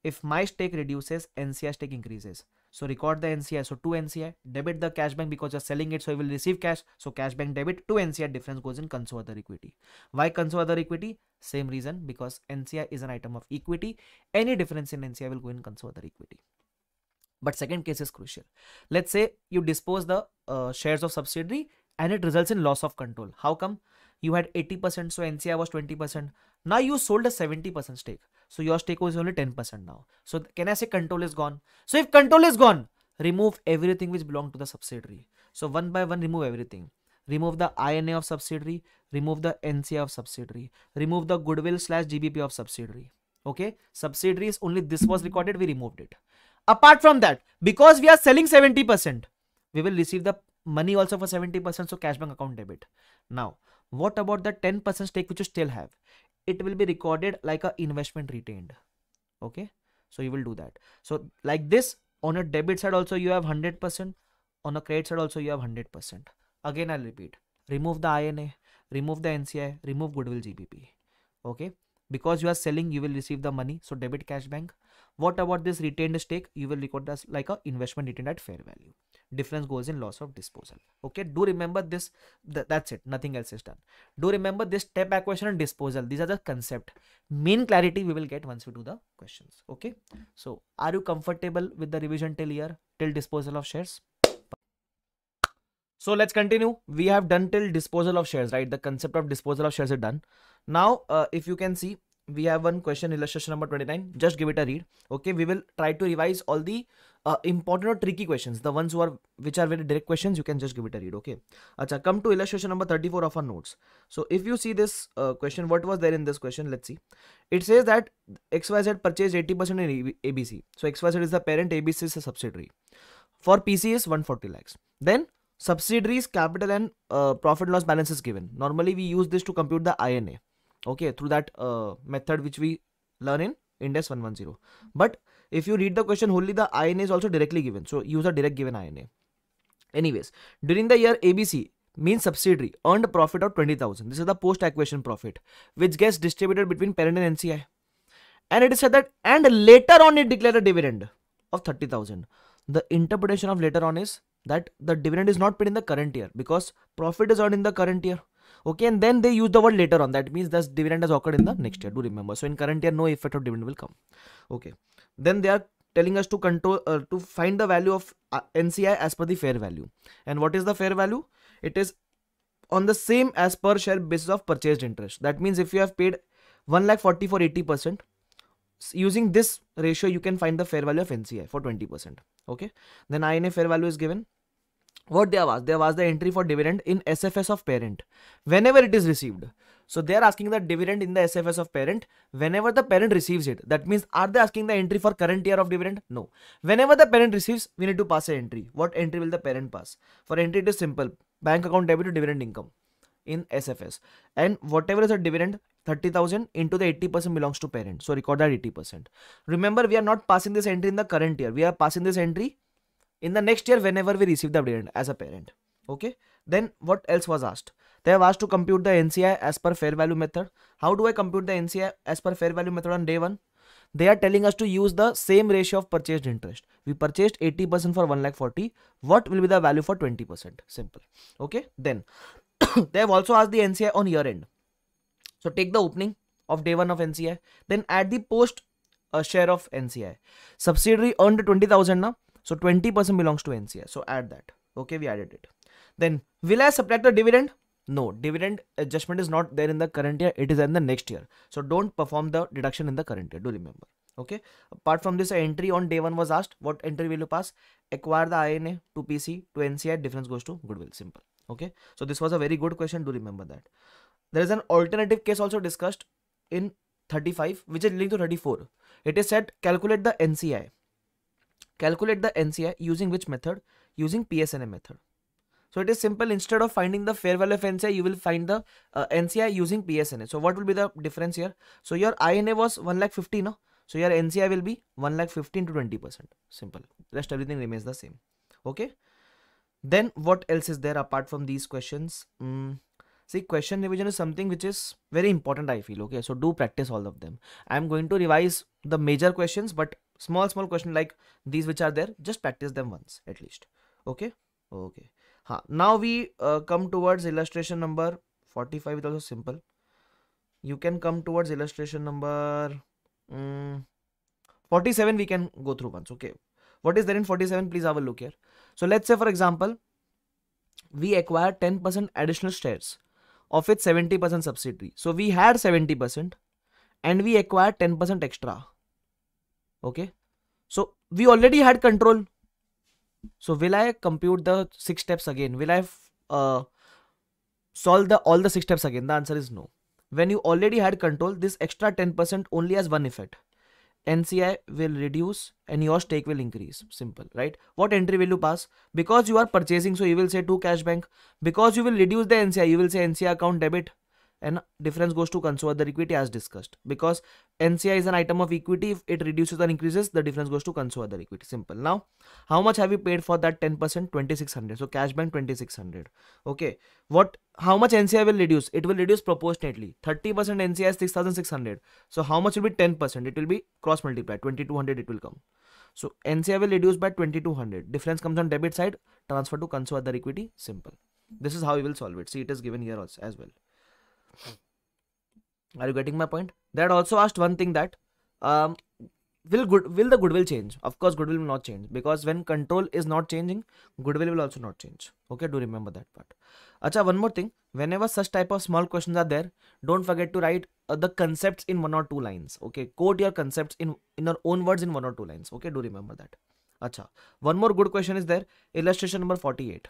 If my stake reduces, NCI stake increases. So record the NCI. So 2 NCI, debit the cash bank because you're selling it. So you will receive cash. So cash bank debit, 2 NCI difference goes in console other equity. Why console other equity? Same reason because NCI is an item of equity. Any difference in NCI will go in console other equity. But second case is crucial. Let's say you dispose the uh, shares of subsidiary and it results in loss of control. How come? You had 80%, so NCI was 20%. Now you sold a 70% stake. So your stake was only 10% now. So can I say control is gone? So if control is gone, remove everything which belonged to the subsidiary. So one by one, remove everything remove the INA of subsidiary, remove the NCI of subsidiary, remove the goodwill slash GBP of subsidiary. Okay, subsidiaries only this was recorded, we removed it apart from that because we are selling 70% we will receive the money also for 70% so cash bank account debit now what about the 10% stake which you still have it will be recorded like a investment retained okay so you will do that so like this on a debit side also you have 100% on a credit side also you have 100% again i'll repeat remove the ina remove the nci remove goodwill gbp okay because you are selling you will receive the money so debit cash bank what about this retained stake? You will record as like a investment retained at fair value. Difference goes in loss of disposal. Okay. Do remember this. Th that's it. Nothing else is done. Do remember this step acquisition and disposal. These are the concept. Main clarity we will get once we do the questions. Okay. So are you comfortable with the revision till here till disposal of shares? So let's continue. We have done till disposal of shares, right? The concept of disposal of shares is done. Now, uh, if you can see, we have one question illustration number 29 just give it a read okay we will try to revise all the uh, important or tricky questions the ones who are which are very direct questions you can just give it a read okay Achha, come to illustration number 34 of our notes so if you see this uh, question what was there in this question let's see it says that xyz purchased 80% in abc so xyz is the parent abc is a subsidiary for pc is 140 lakhs then subsidiaries capital and uh, profit and loss balance is given normally we use this to compute the ina okay through that uh, method which we learn in index 110 but if you read the question wholly the INA is also directly given so use a direct given INA anyways during the year ABC means subsidiary earned profit of 20,000 this is the post acquisition profit which gets distributed between parent and NCI and it is said that and later on it declared a dividend of 30,000 the interpretation of later on is that the dividend is not paid in the current year because profit is earned in the current year okay and then they use the word later on that means the dividend has occurred in the next year do remember so in current year no effect of dividend will come okay then they are telling us to control uh, to find the value of uh, nci as per the fair value and what is the fair value it is on the same as per share basis of purchased interest that means if you have paid 1 lakh 40 for 80 percent using this ratio you can find the fair value of nci for 20 percent okay then ina fair value is given what they have asked was the entry for dividend in sfs of parent whenever it is received so they are asking the dividend in the sfs of parent whenever the parent receives it that means are they asking the entry for current year of dividend no whenever the parent receives we need to pass an entry what entry will the parent pass for entry it is simple bank account debit to dividend income in sfs and whatever is the dividend 30,000 into the 80% belongs to parent so record that 80% remember we are not passing this entry in the current year we are passing this entry in the next year whenever we receive the dividend as a parent okay then what else was asked they have asked to compute the nci as per fair value method how do i compute the nci as per fair value method on day one they are telling us to use the same ratio of purchased interest we purchased 80% for 1 lakh 40 what will be the value for 20% simple okay then [COUGHS] they have also asked the nci on year end so take the opening of day one of nci then add the post a uh, share of nci subsidiary earned 20000 now so 20% belongs to NCI. So add that. Okay, we added it. Then will I subtract the dividend? No, dividend adjustment is not there in the current year. It is in the next year. So don't perform the deduction in the current year. Do remember. Okay. Apart from this, entry on day one was asked. What entry will you pass? Acquire the INA to PC to NCI. Difference goes to goodwill. Simple. Okay. So this was a very good question. Do remember that. There is an alternative case also discussed in 35, which is linked to 34. It is said calculate the NCI Calculate the NCI using which method? Using PSNM method. So it is simple. Instead of finding the fair value of NCI, you will find the uh, NCI using PSNA. So what will be the difference here? So your INA was 1 lakh 50, no? So your NCI will be 1 lakh 15 to 20%. Simple. Rest everything remains the same. Okay. Then what else is there apart from these questions? Mm. See, question revision is something which is very important, I feel. Okay. So do practice all of them. I'm going to revise the major questions, but small small question like these which are there just practice them once at least okay okay ha. now we uh, come towards illustration number 45 is also simple you can come towards illustration number um, 47 we can go through once okay what is there in 47 please have a look here so let's say for example we acquire 10% additional shares of its 70% subsidiary. so we had 70% and we acquired 10% extra okay so we already had control so will i compute the six steps again will i uh, solve the all the six steps again the answer is no when you already had control this extra 10% only has one effect nci will reduce and your stake will increase simple right what entry will you pass because you are purchasing so you will say to cash bank because you will reduce the nci you will say nci account debit and difference goes to the equity as discussed because NCI is an item of equity if it reduces or increases the difference goes to the equity simple now how much have you paid for that 10% 2600 so cash bank 2600 okay what how much NCI will reduce it will reduce proportionately 30% NCI is 6600 so how much will be 10% it will be cross multiplied 2200 it will come so NCI will reduce by 2200 difference comes on debit side transfer to the equity simple this is how you will solve it see it is given here also as well are you getting my point? They had also asked one thing that um, will good will the goodwill change? Of course, goodwill will not change because when control is not changing, goodwill will also not change. Okay, do remember that part. Acha, one more thing. Whenever such type of small questions are there, don't forget to write uh, the concepts in one or two lines. Okay, quote your concepts in in your own words in one or two lines. Okay, do remember that. Acha, one more good question is there. Illustration number forty-eight.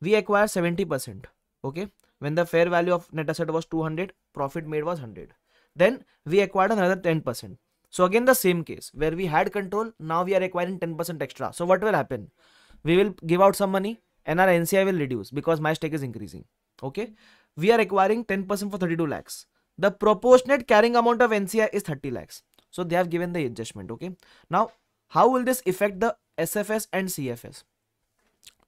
We acquire seventy percent. Okay, when the fair value of net asset was 200, profit made was 100. Then we acquired another 10%. So again the same case where we had control, now we are acquiring 10% extra. So what will happen? We will give out some money and our NCI will reduce because my stake is increasing. Okay. We are acquiring 10% for 32 lakhs. The proportionate carrying amount of NCI is 30 lakhs. So they have given the adjustment. Okay. Now, how will this affect the SFS and CFS?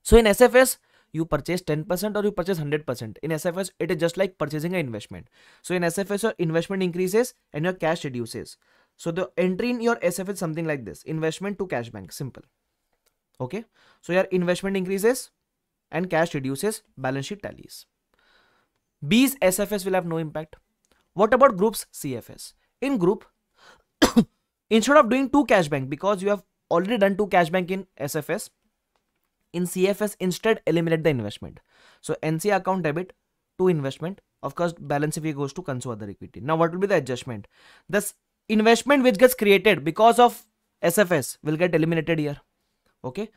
So in SFS, you purchase 10% or you purchase 100%. In SFS, it is just like purchasing an investment. So in SFS, your investment increases and your cash reduces. So the entry in your SFS is something like this. Investment to cash bank. Simple. Okay. So your investment increases and cash reduces. Balance sheet tallies. B's SFS will have no impact. What about groups CFS? In group, [COUGHS] instead of doing two cash bank because you have already done two cash bank in SFS, in CFS instead eliminate the investment. So NC account debit to investment. Of course, balance if goes to consumer other equity. Now what will be the adjustment? This investment which gets created because of SFS will get eliminated here. Okay.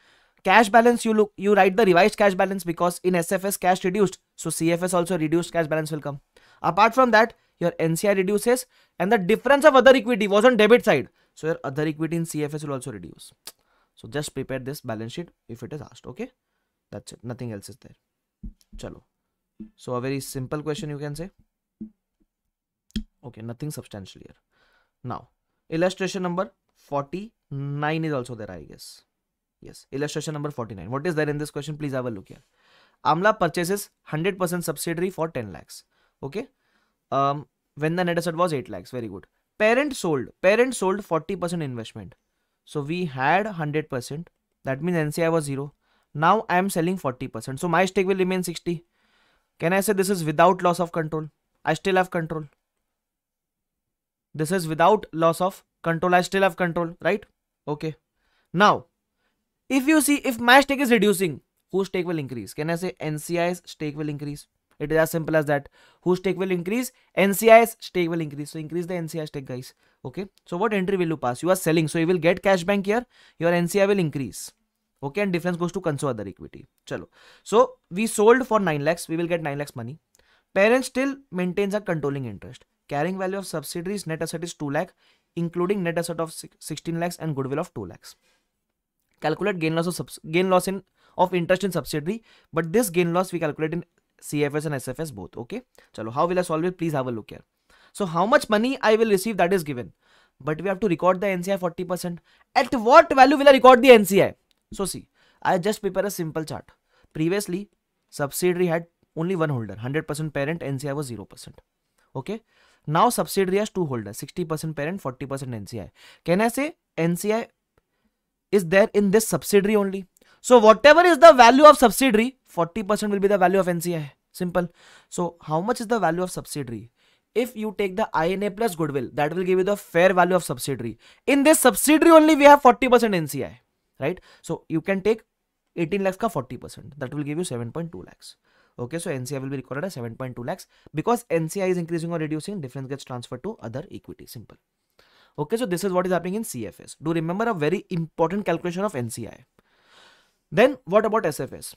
Cash balance you look you write the revised cash balance because in SFS cash reduced. So CFS also reduced cash balance will come. Apart from that, your NCI reduces and the difference of other equity was on debit side. So your other equity in CFS will also reduce so just prepare this balance sheet if it is asked okay that's it nothing else is there chalo so a very simple question you can say okay nothing substantial here now illustration number 49 is also there i guess yes illustration number 49 what is there in this question please have a look here amla purchases 100% subsidiary for 10 lakhs okay um when the net asset was 8 lakhs very good parent sold parent sold 40% investment so we had 100%. That means NCI was 0. Now I am selling 40%. So my stake will remain 60. Can I say this is without loss of control? I still have control. This is without loss of control. I still have control, right? Okay. Now, if you see, if my stake is reducing, whose stake will increase? Can I say NCI's stake will increase? It is as simple as that. Whose stake will increase? NCI's stake will increase. So increase the NCI stake, guys. Okay. So what entry will you pass? You are selling. So you will get cash bank here. Your NCI will increase. Okay. And difference goes to conso other equity. Chalo. So we sold for 9 lakhs. We will get 9 lakhs money. Parent still maintains a controlling interest. Carrying value of subsidiaries net asset is 2 lakh, including net asset of 16 lakhs and goodwill of 2 lakhs. Calculate gain loss of gain loss in of interest in subsidiary, but this gain loss we calculate in CFS and SFS both. Okay. Chalo, how will I solve it? Please have a look here. So how much money I will receive that is given. But we have to record the NCI 40%. At what value will I record the NCI? So see, I just prepare a simple chart. Previously, subsidiary had only one holder, 100% parent, NCI was 0%. Okay. Now subsidiary has two holders, 60% parent, 40% NCI. Can I say NCI is there in this subsidiary only? So whatever is the value of subsidiary, 40% will be the value of NCI. Simple. So how much is the value of subsidiary? If you take the INA plus goodwill, that will give you the fair value of subsidiary. In this subsidiary only, we have 40% NCI, right? So you can take 18 lakhs ka 40%. That will give you 7.2 lakhs. Okay, so NCI will be recorded as 7.2 lakhs because NCI is increasing or reducing, difference gets transferred to other equity. Simple. Okay, so this is what is happening in CFS. Do remember a very important calculation of NCI. Then what about SFS?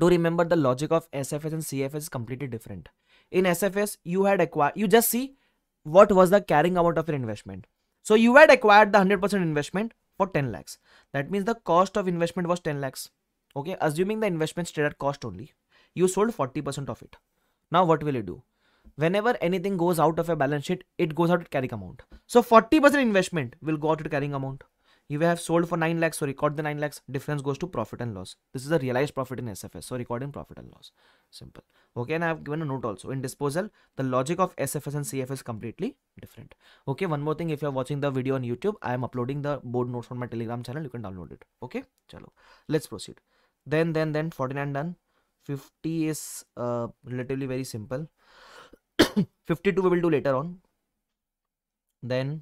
do remember the logic of SFS and CFS is completely different. In SFS, you had acquired, you just see what was the carrying amount of your investment. So you had acquired the 100% investment for 10 lakhs. That means the cost of investment was 10 lakhs. Okay, assuming the investment stayed at cost only, you sold 40% of it. Now what will you do? Whenever anything goes out of a balance sheet, it goes out at carrying amount. So 40% investment will go out at carrying amount you have sold for 9 lakhs so record the 9 lakhs difference goes to profit and loss this is the realized profit in sfs so record in profit and loss simple okay and i have given a note also in disposal the logic of sfs and cfs completely different okay one more thing if you are watching the video on youtube i am uploading the board notes on my telegram channel you can download it okay chalo let's proceed then then then 49 done 50 is uh, relatively very simple [COUGHS] 52 we will do later on then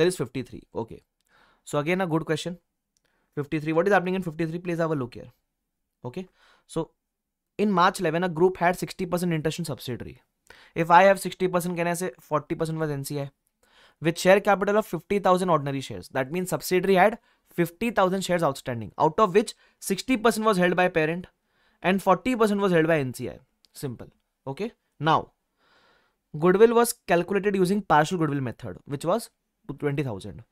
there is 53 okay so again a good question. 53. What is happening in 53? Please have a look here. Okay. So in March 11, a group had 60% interest in subsidiary. If I have 60%, can I say 40% was NCI? With share capital of 50,000 ordinary shares. That means subsidiary had 50,000 shares outstanding, out of which 60% was held by parent and 40% was held by NCI. Simple. Okay. Now, goodwill was calculated using partial goodwill method, which was 20,000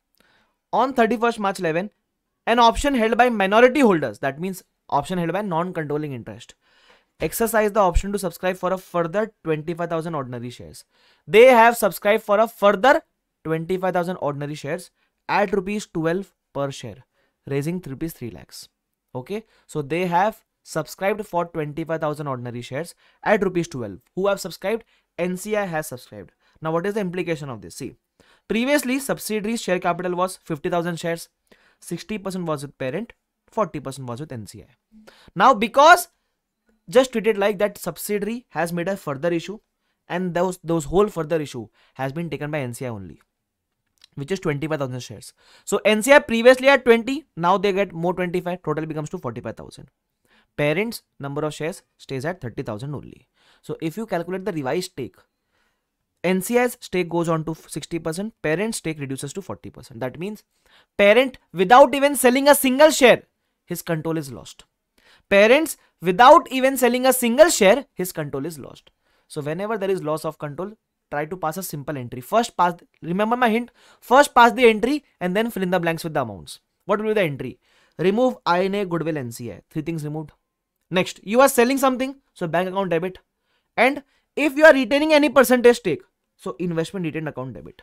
on 31st March 11, an option held by minority holders, that means option held by non-controlling interest, exercise the option to subscribe for a further 25,000 ordinary shares. They have subscribed for a further 25,000 ordinary shares at rupees 12 per share, raising rupees 3 lakhs. Okay, so they have subscribed for 25,000 ordinary shares at rupees 12. Who have subscribed? NCI has subscribed. Now, what is the implication of this? See, Previously, subsidiary's share capital was 50,000 shares, 60% was with parent, 40% was with NCI. Now, because just treated like that subsidiary has made a further issue and those, those whole further issue has been taken by NCI only, which is 25,000 shares. So, NCI previously had 20, now they get more 25, total becomes to 45,000. Parents number of shares stays at 30,000 only. So, if you calculate the revised take, NCI's stake goes on to 60%, parent stake reduces to 40%. That means parent without even selling a single share, his control is lost. Parents without even selling a single share, his control is lost. So whenever there is loss of control, try to pass a simple entry. First pass, remember my hint, first pass the entry and then fill in the blanks with the amounts. What will be the entry? Remove INA, Goodwill, NCI. Three things removed. Next, you are selling something, so bank account debit. And if you are retaining any percentage stake, so investment retained account debit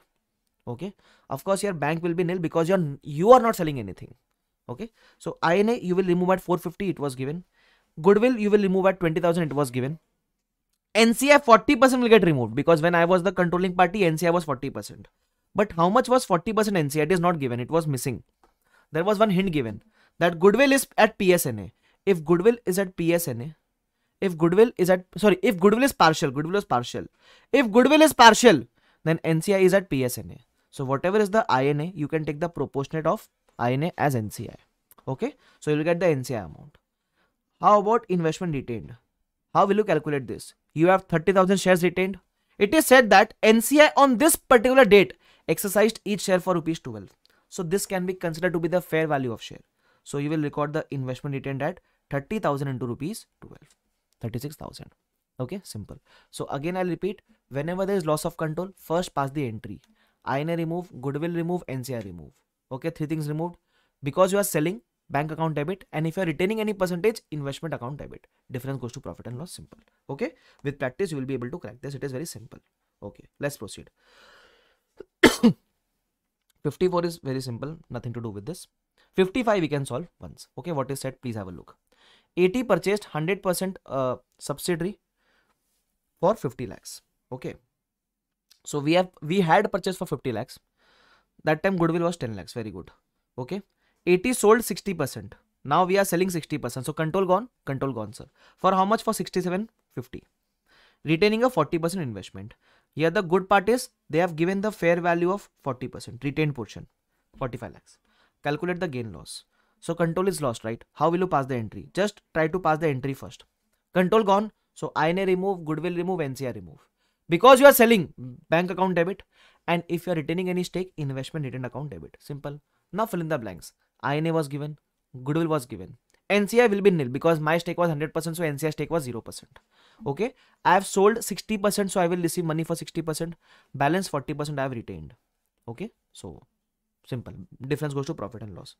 okay of course your bank will be nil because you're you are not selling anything okay so ina you will remove at 450 it was given goodwill you will remove at 20000 it was given nci 40% will get removed because when i was the controlling party nci was 40% but how much was 40% nci it is not given it was missing there was one hint given that goodwill is at psna if goodwill is at psna if goodwill is at sorry if goodwill is partial goodwill is partial if goodwill is partial then NCI is at PSNA so whatever is the INA you can take the proportionate of INA as NCI okay so you will get the NCI amount how about investment retained how will you calculate this you have 30,000 shares retained it is said that NCI on this particular date exercised each share for rupees 12 so this can be considered to be the fair value of share so you will record the investment retained at 30,000 into rupees 12 36000 okay simple so again i'll repeat whenever there is loss of control first pass the entry INA remove goodwill remove NCI remove okay three things removed because you are selling bank account debit and if you are retaining any percentage investment account debit difference goes to profit and loss simple okay with practice you will be able to crack this it is very simple okay let's proceed [COUGHS] 54 is very simple nothing to do with this 55 we can solve once okay what is said please have a look 80 purchased 100% uh, subsidiary for 50 lakhs okay so we have we had purchased for 50 lakhs that time goodwill was 10 lakhs very good okay 80 sold 60% now we are selling 60% so control gone control gone sir for how much for 6750 retaining a 40% investment here the good part is they have given the fair value of 40% retained portion 45 lakhs calculate the gain loss so control is lost, right? How will you pass the entry? Just try to pass the entry first. Control gone. So INA remove, goodwill remove, NCR remove. Because you are selling bank account debit and if you are retaining any stake, investment retained account debit. Simple. Now fill in the blanks. INA was given, goodwill was given. NCI will be nil because my stake was 100% so NCI stake was 0%. Okay. I have sold 60% so I will receive money for 60%. Balance 40% I have retained. Okay. So simple. Difference goes to profit and loss.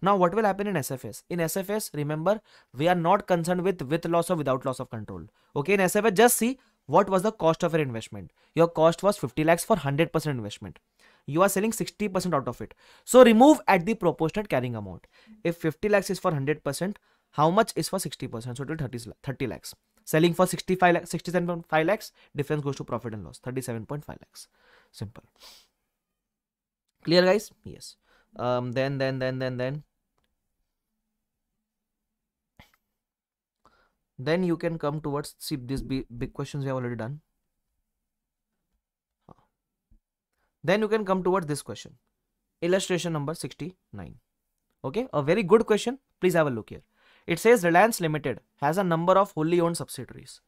Now what will happen in SFS? In SFS, remember, we are not concerned with with loss or without loss of control. Okay, in SFS, just see what was the cost of your investment. Your cost was 50 lakhs for 100% investment. You are selling 60% out of it. So remove at the proportionate carrying amount. If 50 lakhs is for 100%, how much is for 60%? So it will 30, 30 lakhs. Selling for 65 lakhs, 67.5 lakhs, difference goes to profit and loss, 37.5 lakhs. Simple. Clear guys? Yes. Um, then, then, then, then, then. Then you can come towards, see these big questions we have already done. Then you can come towards this question. Illustration number 69. Okay, a very good question. Please have a look here. It says Reliance Limited has a number of wholly owned subsidiaries.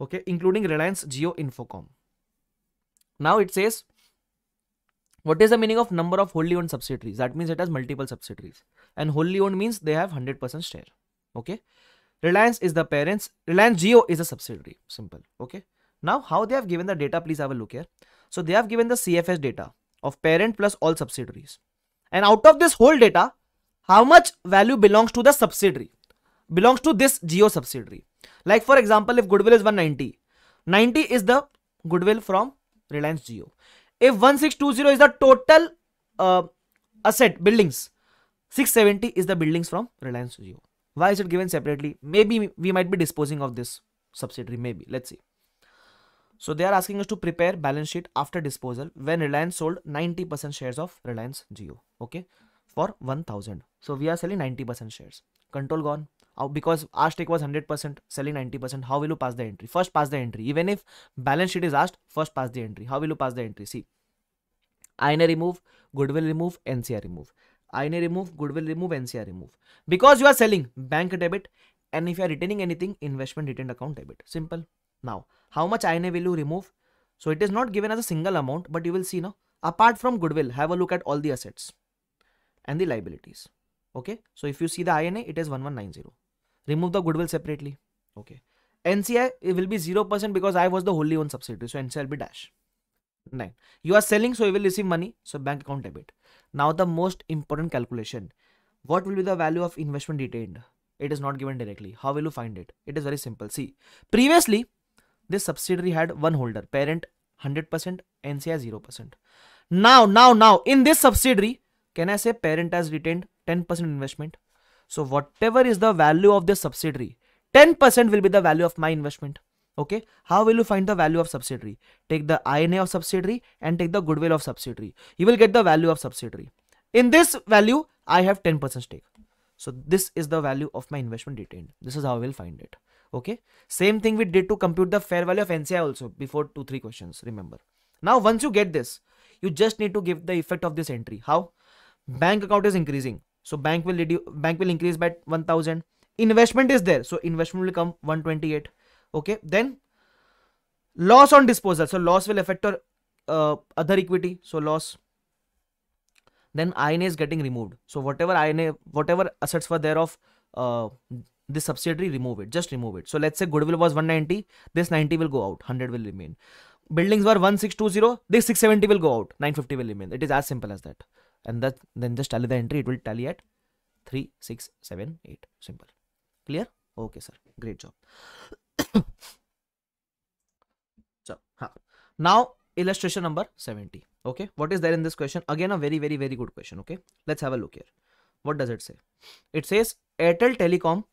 Okay, including Reliance Geo Infocom. Now it says what is the meaning of number of wholly owned subsidiaries? That means it has multiple subsidiaries. And wholly owned means they have 100% share. Okay. Reliance is the parents. Reliance Geo is a subsidiary. Simple. Okay. Now, how they have given the data, please have a look here. So, they have given the CFS data of parent plus all subsidiaries. And out of this whole data, how much value belongs to the subsidiary? Belongs to this Geo subsidiary. Like for example, if goodwill is 190, 90 is the goodwill from Reliance Geo. If 1620 is the total uh, asset buildings, 670 is the buildings from Reliance Jio. Why is it given separately? Maybe we might be disposing of this subsidiary. Maybe. Let's see. So they are asking us to prepare balance sheet after disposal when Reliance sold 90% shares of Reliance Geo. Okay. For 1000. So we are selling 90% shares. Control gone. Uh, because our stake was 100% selling 90% how will you pass the entry first pass the entry even if balance sheet is asked first pass the entry how will you pass the entry see INA remove goodwill remove NCR remove INA remove goodwill remove NCR remove because you are selling bank debit and if you are retaining anything investment retained account debit simple now how much INA will you remove so it is not given as a single amount but you will see now apart from goodwill have a look at all the assets and the liabilities okay so if you see the INA it is 1190 Remove the goodwill separately. Okay. NCI it will be 0% because I was the wholly owned subsidiary. So NCI will be dash. 9. You are selling so you will receive money. So bank account debit. Now the most important calculation. What will be the value of investment retained? It is not given directly. How will you find it? It is very simple. See, previously this subsidiary had one holder, parent 100%, NCI 0%. Now, now, now in this subsidiary, can I say parent has retained 10% investment? So whatever is the value of this subsidiary, 10% will be the value of my investment. Okay. How will you find the value of subsidiary? Take the INA of subsidiary and take the goodwill of subsidiary. You will get the value of subsidiary. In this value, I have 10% stake. So this is the value of my investment retained. This is how we'll find it. Okay. Same thing we did to compute the fair value of NCI also before two, three questions. Remember. Now, once you get this, you just need to give the effect of this entry. How? Bank account is increasing. So bank will reduce, bank will increase by 1000. Investment is there. So investment will come 128. Okay. Then loss on disposal. So loss will affect our uh, other equity. So loss. Then INA is getting removed. So whatever INA, whatever assets were there of uh, this subsidiary, remove it. Just remove it. So let's say goodwill was 190. This 90 will go out. 100 will remain. Buildings were 1620. This 670 will go out. 950 will remain. It is as simple as that and that then just tally the entry it will tally at 3 6 7 8 simple clear okay sir great job [COUGHS] so huh. now illustration number 70 okay what is there in this question again a very very very good question okay let's have a look here what does it say it says airtel telecom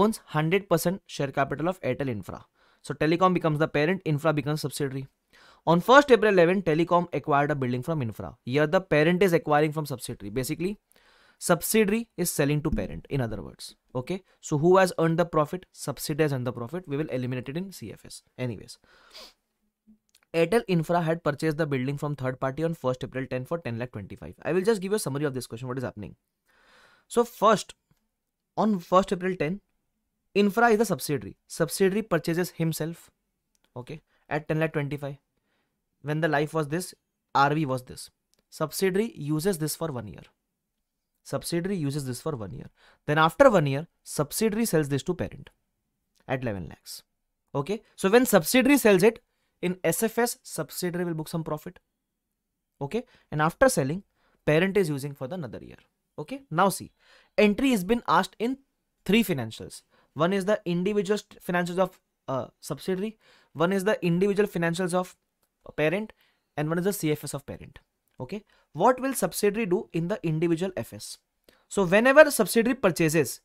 owns 100% share capital of airtel infra so telecom becomes the parent infra becomes subsidiary on 1st April 11, Telecom acquired a building from Infra. Here the parent is acquiring from subsidiary. Basically, subsidiary is selling to parent in other words. Okay. So who has earned the profit? Subsidiary has earned the profit. We will eliminate it in CFS. Anyways. Airtel Infra had purchased the building from third party on 1st April 10 for 10 lakh 25. I will just give you a summary of this question. What is happening? So first, on 1st April 10, Infra is the subsidiary. Subsidiary purchases himself. Okay. At 10 lakh 25 when the life was this, RV was this. Subsidiary uses this for one year. Subsidiary uses this for one year. Then after one year, subsidiary sells this to parent at 11 lakhs. Okay. So when subsidiary sells it, in SFS, subsidiary will book some profit. Okay. And after selling, parent is using for the another year. Okay. Now see, entry has been asked in three financials. One is the individual financials of uh, subsidiary. One is the individual financials of parent and one is the CFS of parent. Okay. What will subsidiary do in the individual FS? So whenever subsidiary purchases,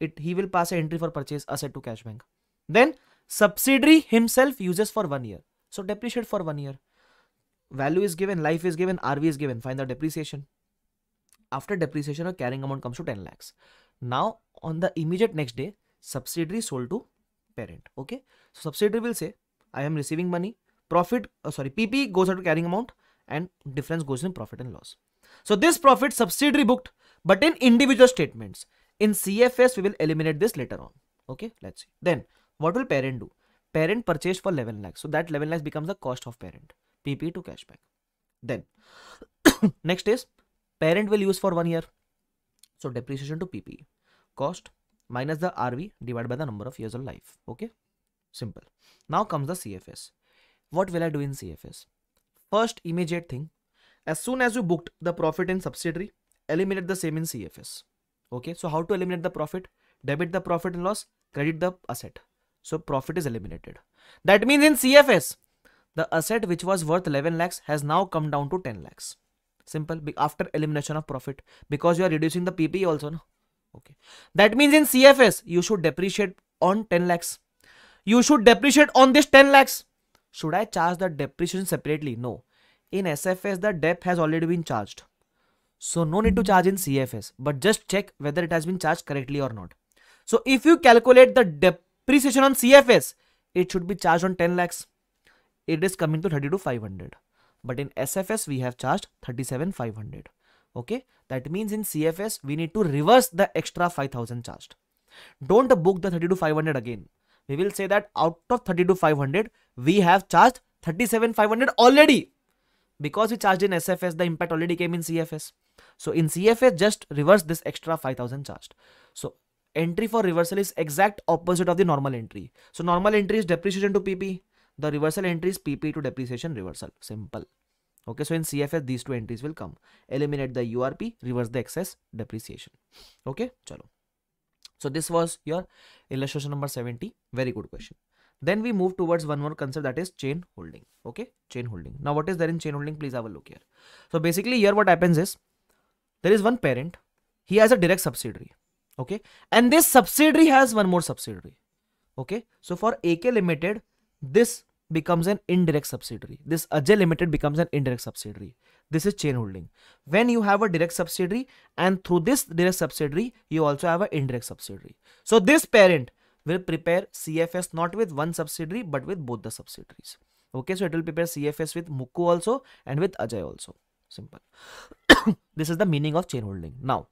it he will pass an entry for purchase asset to cash bank. Then subsidiary himself uses for one year. So depreciate for one year. Value is given, life is given, RV is given. Find the depreciation. After depreciation, a carrying amount comes to 10 lakhs. Now on the immediate next day, subsidiary sold to parent. Okay. So subsidiary will say, I am receiving money profit uh, sorry pp goes out to carrying amount and difference goes in profit and loss so this profit subsidiary booked but in individual statements in cfs we will eliminate this later on okay let's see then what will parent do parent purchased for 11 lakhs so that 11 lakhs becomes the cost of parent pp to cashback then [COUGHS] next is parent will use for one year so depreciation to pp cost minus the rv divided by the number of years of life okay simple now comes the cfs what will I do in CFS? First, immediate thing. As soon as you booked the profit in subsidiary, eliminate the same in CFS. Okay, so how to eliminate the profit? Debit the profit and loss, credit the asset. So profit is eliminated. That means in CFS, the asset which was worth 11 lakhs has now come down to 10 lakhs. Simple, after elimination of profit because you are reducing the PP also. No? Okay, that means in CFS, you should depreciate on 10 lakhs. You should depreciate on this 10 lakhs. Should I charge the depreciation separately? No. In SFS, the dep has already been charged. So no need to charge in CFS, but just check whether it has been charged correctly or not. So if you calculate the depreciation on CFS, it should be charged on 10 lakhs. It is coming to 30 to 500. But in SFS, we have charged 37 500. Okay, that means in CFS, we need to reverse the extra 5000 charged. Don't book the 30 to 500 again we will say that out of 32500 we have charged 37500 already because we charged in sfs the impact already came in cfs so in cfs just reverse this extra 5000 charged so entry for reversal is exact opposite of the normal entry so normal entry is depreciation to pp the reversal entry is pp to depreciation reversal simple okay so in cfs these two entries will come eliminate the urp reverse the excess depreciation okay chalo so this was your illustration number 70. Very good question. Then we move towards one more concept that is chain holding. Okay, chain holding. Now what is there in chain holding? Please have a look here. So basically here what happens is there is one parent. He has a direct subsidiary. Okay, and this subsidiary has one more subsidiary. Okay, so for AK Limited, this becomes an indirect subsidiary. This Ajay Limited becomes an indirect subsidiary. This is chain holding. When you have a direct subsidiary and through this direct subsidiary, you also have an indirect subsidiary. So this parent will prepare CFS not with one subsidiary but with both the subsidiaries. Okay, so it will prepare CFS with Mukku also and with Ajay also. Simple. [COUGHS] this is the meaning of chain holding. Now,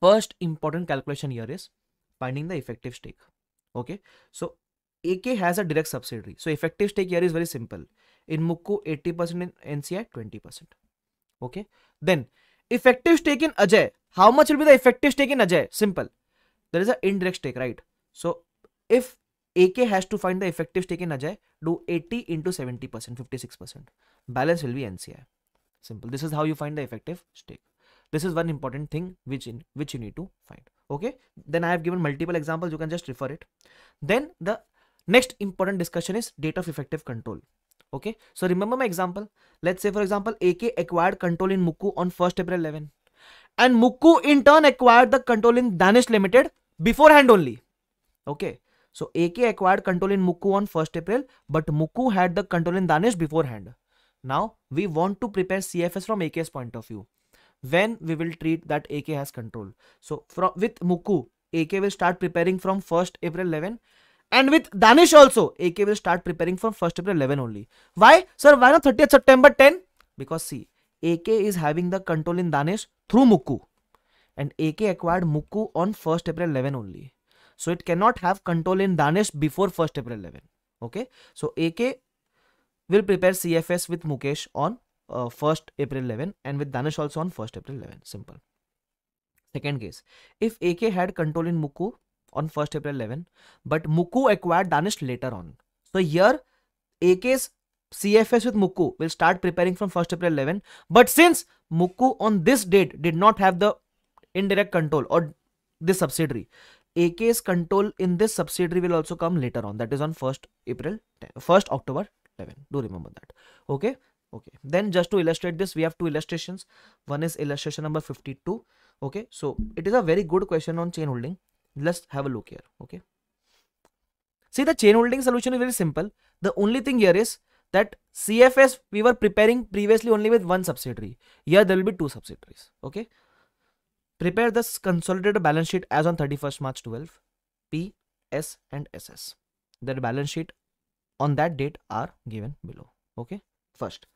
first important calculation here is finding the effective stake okay so AK has a direct subsidiary. So effective stake here is very simple. In Mukku, 80% in NCI, 20%. Okay. Then effective stake in Ajay. How much will be the effective stake in Ajay? Simple. There is an indirect stake, right? So if AK has to find the effective stake in Ajay, do 80 into 70%, 56%. Balance will be NCI. Simple. This is how you find the effective stake. This is one important thing which in which you need to find. Okay. Then I have given multiple examples. You can just refer it. Then the next important discussion is date of effective control okay so remember my example let say for example A K acquired control in Mukku on first April eleven and Mukku in turn acquired the control in Danish limited beforehand only okay so A K acquired control in Mukku on first April but Mukku had the control in Danish beforehand now we want to prepare C F S from A K S point of view when we will treat that A K has control so from with Mukku A K will start preparing from first April eleven And with Danish also, AK will start preparing for 1st April 11 only. Why? Sir, why not 30th September 10? Because see, AK is having the control in Danish through Mukku. And AK acquired Mukku on 1st April 11 only. So it cannot have control in Danish before 1st April 11. Okay. So AK will prepare CFS with Mukesh on uh, 1st April 11 and with Danish also on 1st April 11. Simple. Second case, if AK had control in Mukku on 1st April 11, but Muku acquired Danish later on. So here AK's CFS with Muku will start preparing from 1st April 11, but since Muku on this date did not have the indirect control or this subsidiary, AK's control in this subsidiary will also come later on. That is on 1st April, 1st October 11. Do remember that. Okay. Okay. Then just to illustrate this, we have two illustrations. One is illustration number 52. Okay. So it is a very good question on chain holding let's have a look here okay see the chain holding solution is very simple the only thing here is that cfs we were preparing previously only with one subsidiary here there will be two subsidiaries okay prepare this consolidated balance sheet as on 31st march 12 p s and ss their balance sheet on that date are given below okay first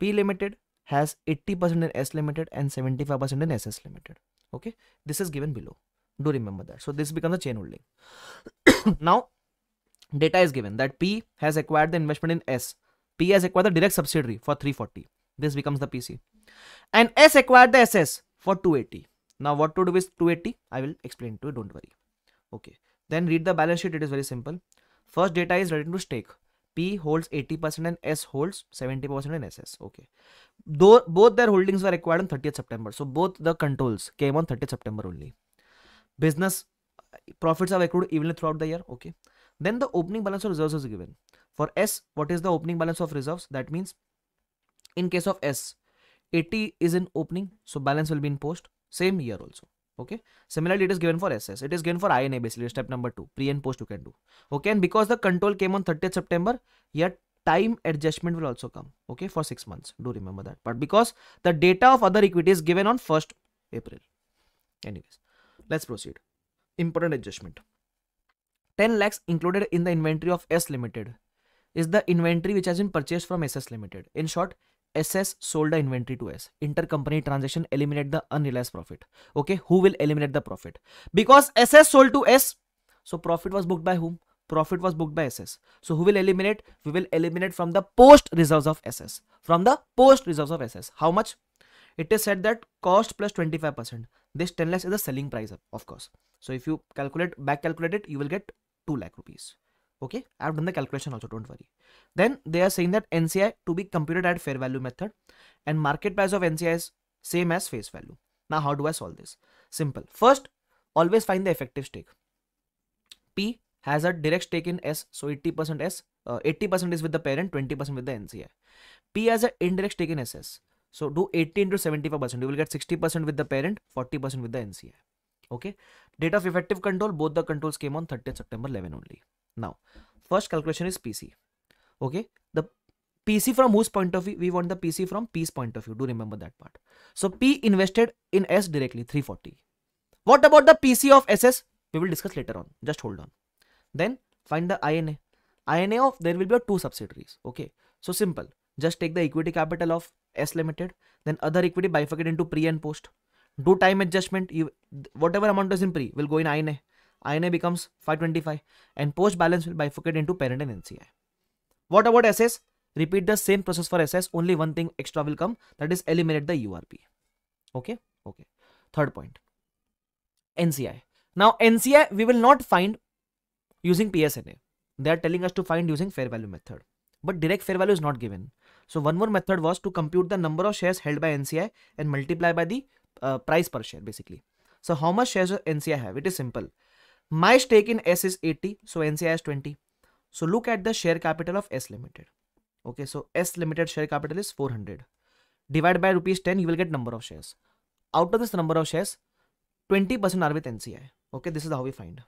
p limited has 80% in s limited and 75% in ss limited okay this is given below do remember that so this becomes a chain holding [COUGHS] now data is given that p has acquired the investment in s p has acquired the direct subsidiary for 340 this becomes the pc and s acquired the ss for 280 now what to do with 280 i will explain to you don't worry okay then read the balance sheet it is very simple first data is written to stake P holds 80% and S holds 70% and SS. Okay. Though both their holdings were acquired on 30th September. So both the controls came on 30th September only business uh, profits have accrued evenly throughout the year okay then the opening balance of reserves is given for s what is the opening balance of reserves that means in case of s 80 is in opening so balance will be in post same year also okay similarly it is given for ss it is given for ina basically step number two pre and post you can do okay and because the control came on 30th september yet time adjustment will also come okay for six months do remember that but because the data of other equity is given on 1st april anyways Let's proceed. Important adjustment. 10 lakhs included in the inventory of S Limited is the inventory which has been purchased from SS Limited. In short, SS sold the inventory to S. Intercompany transaction eliminate the unrealized profit. Okay, who will eliminate the profit? Because SS sold to S, so profit was booked by whom? Profit was booked by SS. So who will eliminate? We will eliminate from the post reserves of SS. From the post reserves of SS. How much? It is said that cost plus 25% this 10 lakhs is the selling price of course so if you calculate back calculate it you will get 2 lakh rupees okay i've done the calculation also don't worry then they are saying that nci to be computed at fair value method and market price of nci is same as face value now how do i solve this simple first always find the effective stake p has a direct stake in s so 80% s 80% uh, is with the parent 20% with the nci p has an indirect stake in ss so do 18 to 75%. You will get 60% with the parent, 40% with the NCI. Okay. Date of effective control, both the controls came on 30th September 11 only. Now, first calculation is PC. Okay. The PC from whose point of view? We want the PC from P's point of view. Do remember that part. So P invested in S directly, 340. What about the PC of SS? We will discuss later on. Just hold on. Then find the INA. INA of there will be two subsidiaries. Okay. So simple. Just take the equity capital of S limited. Then other equity bifurcated into pre and post. Do time adjustment. You whatever amount is in pre will go in INA. INA becomes 525 and post balance will bifurcate into parent and NCI. What about SS? Repeat the same process for SS. Only one thing extra will come that is eliminate the URP. Okay. Okay. Third point. NCI. Now NCI we will not find using PSNA. They are telling us to find using fair value method. But direct fair value is not given. So one more method was to compute the number of shares held by NCI and multiply by the uh, price per share basically. So how much shares NCI have? It is simple. My stake in S is 80. So NCI is 20. So look at the share capital of S Limited. Okay, so S Limited share capital is 400. Divide by rupees 10, you will get number of shares. Out of this number of shares, 20% are with NCI. Okay, this is how we find.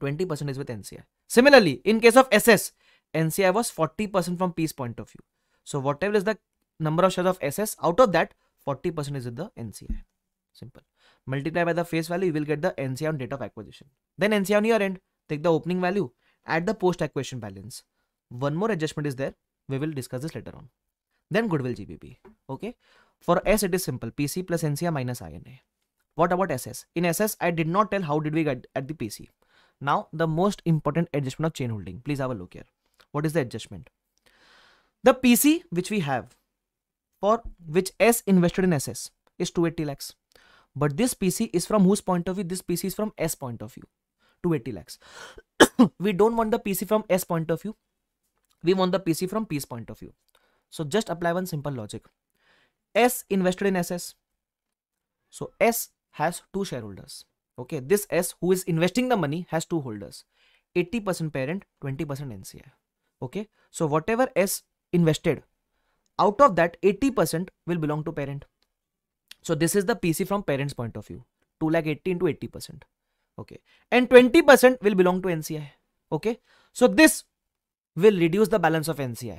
20% is with NCI. Similarly, in case of SS, NCI was 40% from P's point of view. So whatever is the number of shares of SS, out of that 40% is in the NCI. Simple. Multiply by the face value, you will get the NCI on date of acquisition. Then NCI on your end, take the opening value, add the post acquisition balance. One more adjustment is there. We will discuss this later on. Then goodwill GBP. Okay. For S, it is simple. PC plus NCI minus INA. What about SS? In SS, I did not tell how did we get at the PC. Now, the most important adjustment of chain holding. Please have a look here what is the adjustment the pc which we have for which s invested in ss is 280 lakhs but this pc is from whose point of view this pc is from s point of view 280 lakhs [COUGHS] we don't want the pc from s point of view we want the pc from p's point of view so just apply one simple logic s invested in ss so s has two shareholders okay this s who is investing the money has two holders 80% parent 20% nci okay so whatever s invested out of that 80% will belong to parent so this is the pc from parents point of view 2 lakh 80 into 80% okay and 20% will belong to nci okay so this will reduce the balance of nci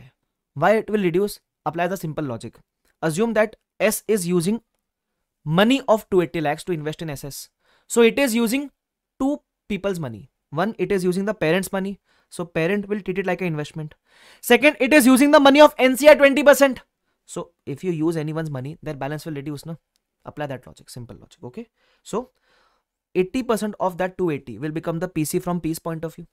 why it will reduce apply the simple logic assume that s is using money of 280 lakhs to invest in ss so it is using two people's money one it is using the parents money so parent will treat it like an investment. Second, it is using the money of NCI 20%. So if you use anyone's money, their balance will reduce. No? Apply that logic, simple logic. Okay. So 80% of that 280 will become the PC from P's point of view.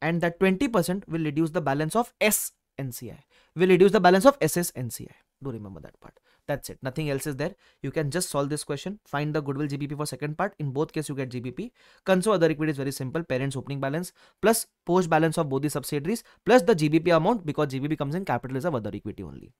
And that 20% will reduce the balance of S NCI. Will reduce the balance of SS NCI. Do remember that part. That's it. Nothing else is there. You can just solve this question. Find the goodwill GBP for second part. In both cases, you get GBP. console other equity is very simple. Parents opening balance plus post balance of both the subsidiaries plus the GBP amount because GBP comes in capital as of other equity only.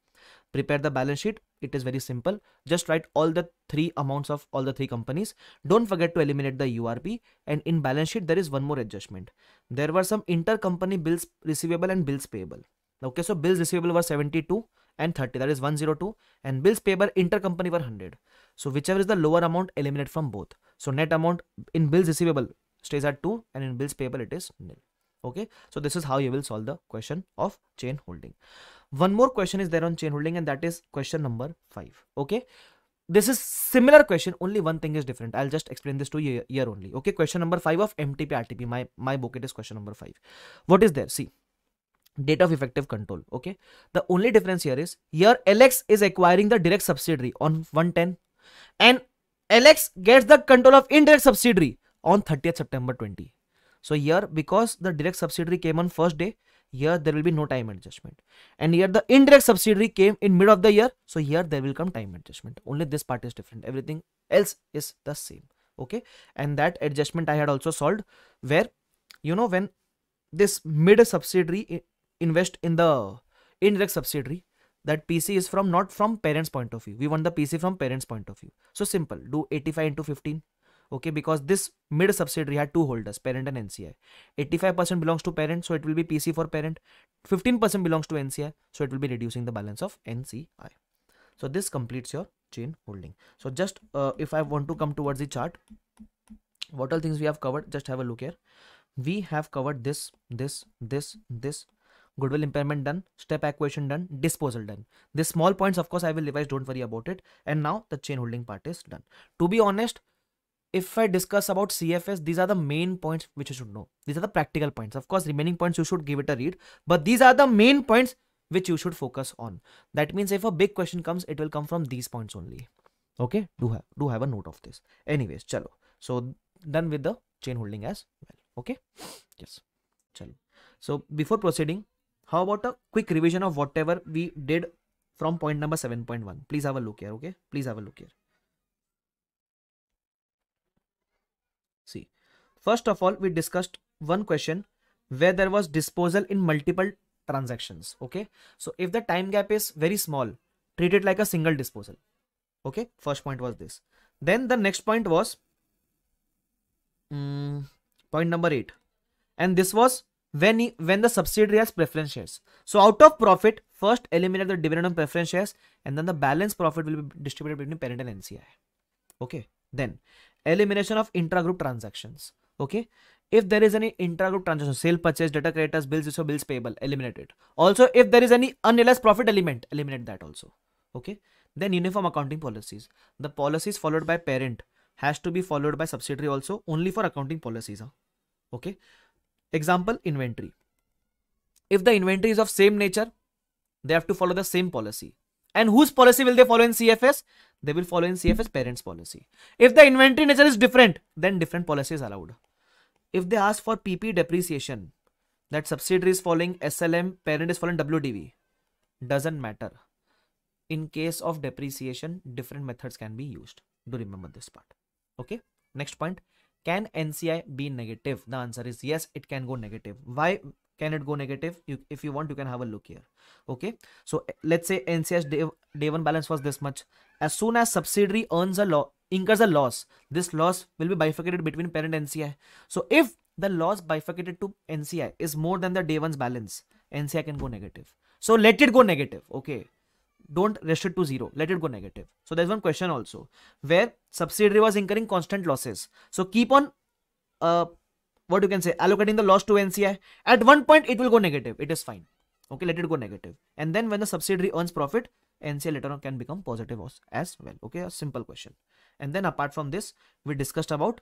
Prepare the balance sheet. It is very simple. Just write all the three amounts of all the three companies. Don't forget to eliminate the URP. And in balance sheet, there is one more adjustment. There were some intercompany bills receivable and bills payable. Okay, so bills receivable was 72 and 30 that is 102 and bills payable intercompany were 100 so whichever is the lower amount eliminate from both so net amount in bills receivable stays at 2 and in bills payable it is nil okay so this is how you will solve the question of chain holding one more question is there on chain holding and that is question number 5 okay this is similar question only one thing is different i'll just explain this to you here only okay question number 5 of mtp rtp my my book it is question number 5 what is there see date of effective control okay the only difference here is here lx is acquiring the direct subsidiary on 110 and lx gets the control of indirect subsidiary on 30th september 20 so here because the direct subsidiary came on first day here there will be no time adjustment and here the indirect subsidiary came in mid of the year so here there will come time adjustment only this part is different everything else is the same okay and that adjustment i had also solved where you know when this mid subsidiary invest in the indirect subsidiary that PC is from not from parents point of view. We want the PC from parents point of view. So simple do 85 into 15. Okay, because this mid subsidiary had two holders, parent and NCI. 85% belongs to parent, so it will be PC for parent. 15% belongs to NCI, so it will be reducing the balance of NCI. So this completes your chain holding. So just uh, if I want to come towards the chart, what all things we have covered, just have a look here. We have covered this, this, this, this, goodwill impairment done, step acquisition done, disposal done. These small points, of course, I will revise, don't worry about it. And now the chain holding part is done. To be honest, if I discuss about CFS, these are the main points which you should know. These are the practical points. Of course, remaining points you should give it a read, but these are the main points which you should focus on. That means if a big question comes, it will come from these points only. Okay, do have do have a note of this. Anyways, chalo. So done with the chain holding as well. Okay, yes, chalo. So before proceeding, how about a quick revision of whatever we did from point number 7.1? Please have a look here, okay? Please have a look here. See, first of all, we discussed one question where there was disposal in multiple transactions, okay? So if the time gap is very small, treat it like a single disposal, okay? First point was this. Then the next point was um, point number 8 and this was when when the subsidiary has preference shares. So out of profit, first eliminate the dividend on preference shares and then the balance profit will be distributed between parent and NCI. Okay. Then elimination of intra-group transactions. Okay. If there is any intra-group transaction, sale, purchase, data creditors, bills, so bills payable, eliminate it. Also, if there is any unrealized profit element, eliminate that also. Okay. Then uniform accounting policies. The policies followed by parent has to be followed by subsidiary also only for accounting policies. Huh? Okay. Example inventory. If the inventory is of same nature, they have to follow the same policy. And whose policy will they follow in CFS? They will follow in CFS parents policy. If the inventory nature is different, then different policy is allowed. If they ask for PP depreciation, that subsidiary is following SLM, parent is following WDV, doesn't matter. In case of depreciation, different methods can be used. Do remember this part. Okay. Next point. Can NCI be negative? The answer is yes, it can go negative. Why can it go negative? You, if you want, you can have a look here. Okay. So eh, let's say NCS day, day one balance was this much. As soon as subsidiary earns a law, incurs a loss, this loss will be bifurcated between parent NCI. So if the loss bifurcated to NCI is more than the day one's balance, NCI can go negative. So let it go negative. Okay don't restrict to zero let it go negative so there's one question also where subsidiary was incurring constant losses so keep on uh what you can say allocating the loss to nci at one point it will go negative it is fine okay let it go negative and then when the subsidiary earns profit nci later on can become positive as well okay a simple question and then apart from this we discussed about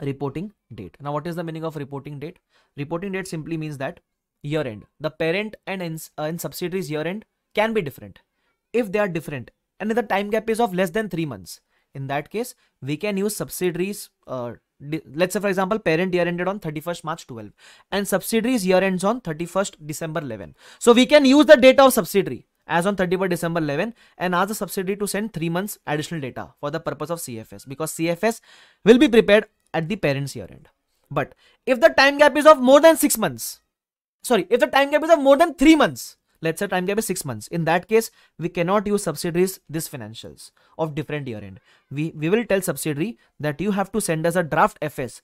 reporting date now what is the meaning of reporting date reporting date simply means that year end the parent and in, uh, in subsidiaries year end can be different. If they are different and the time gap is of less than 3 months, in that case, we can use subsidiaries. Uh, let's say, for example, parent year ended on 31st March 12 and subsidiaries year ends on 31st December 11. So we can use the data of subsidiary as on 31st December 11 and ask the subsidiary to send 3 months additional data for the purpose of CFS because CFS will be prepared at the parent's year end. But if the time gap is of more than 6 months, sorry, if the time gap is of more than 3 months, Let's say time gap is six months. In that case, we cannot use subsidiaries this financials of different year end. We, we will tell subsidiary that you have to send us a draft FS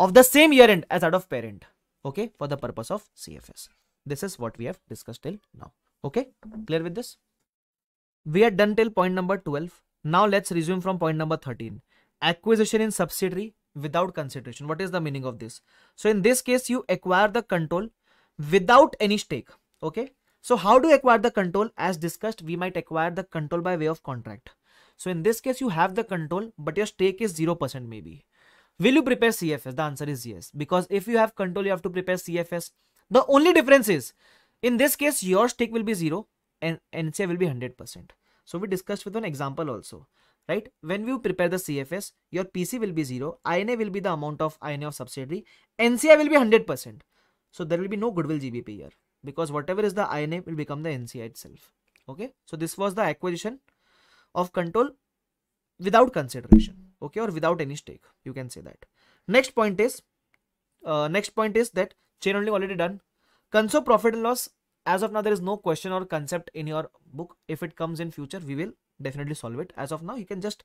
of the same year end as that of parent. Okay. For the purpose of CFS. This is what we have discussed till now. Okay. Clear with this? We are done till point number 12. Now let's resume from point number 13. Acquisition in subsidiary without consideration. What is the meaning of this? So in this case, you acquire the control without any stake. Okay. So how do you acquire the control? As discussed, we might acquire the control by way of contract. So in this case, you have the control, but your stake is 0% maybe. Will you prepare CFS? The answer is yes. Because if you have control, you have to prepare CFS. The only difference is, in this case, your stake will be 0 and NCI will be 100%. So we discussed with an example also, right? When you prepare the CFS, your PC will be 0, INA will be the amount of INA of subsidiary, NCI will be 100%. So there will be no goodwill GBP here because whatever is the INA will become the NCI itself. Okay. So this was the acquisition of control without consideration. Okay. Or without any stake. You can say that. Next point is, uh, next point is that chain only already done. Conso profit and loss. As of now, there is no question or concept in your book. If it comes in future, we will definitely solve it. As of now, you can just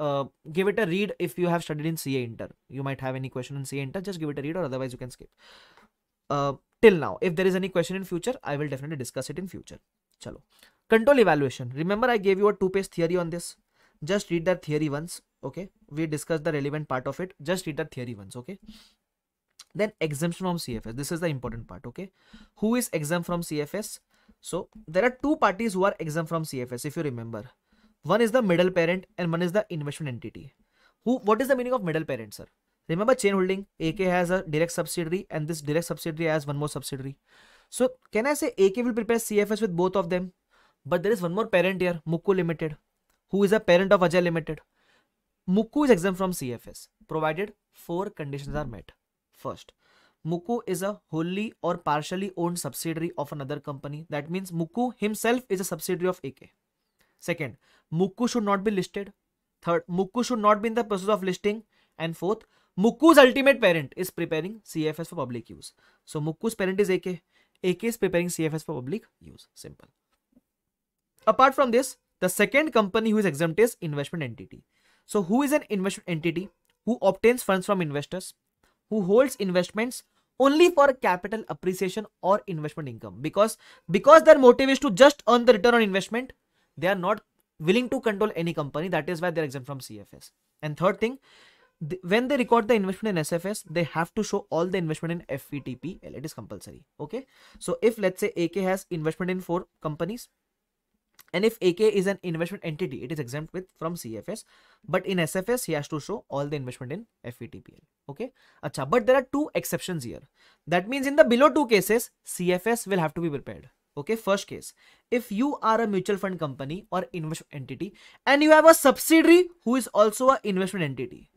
uh, give it a read if you have studied in CA Inter. You might have any question in CA Inter, just give it a read or otherwise you can skip uh, till now if there is any question in future i will definitely discuss it in future chalo control evaluation remember i gave you a two page theory on this just read that theory once okay we discussed the relevant part of it just read that theory once okay then exemption from cfs this is the important part okay who is exempt from cfs so there are two parties who are exempt from cfs if you remember one is the middle parent and one is the investment entity who what is the meaning of middle parent sir Remember chain holding, AK has a direct subsidiary and this direct subsidiary has one more subsidiary. So can I say AK will prepare CFS with both of them? But there is one more parent here, Mukku Limited, who is a parent of Ajay Limited. Mukku is exempt from CFS provided four conditions are met. First, Mukku is a wholly or partially owned subsidiary of another company. That means Mukku himself is a subsidiary of AK. Second, Mukku should not be listed. Third, Mukku should not be in the process of listing. And fourth, Mukku's ultimate parent is preparing CFS for public use. So Mukku's parent is AK. AK is preparing CFS for public use. Simple. Apart from this, the second company who is exempt is investment entity. So who is an investment entity? Who obtains funds from investors? Who holds investments only for capital appreciation or investment income? Because, because their motive is to just earn the return on investment, they are not willing to control any company. That is why they are exempt from CFS. And third thing, when they record the investment in SFS, they have to show all the investment in FVTPL. It is compulsory. Okay. So if let's say AK has investment in four companies, and if AK is an investment entity, it is exempt with from CFS. But in SFS, he has to show all the investment in FVTPL. Okay. Achha, but there are two exceptions here. That means in the below two cases, CFS will have to be prepared. Okay. First case, if you are a mutual fund company or investment entity and you have a subsidiary who is also an investment entity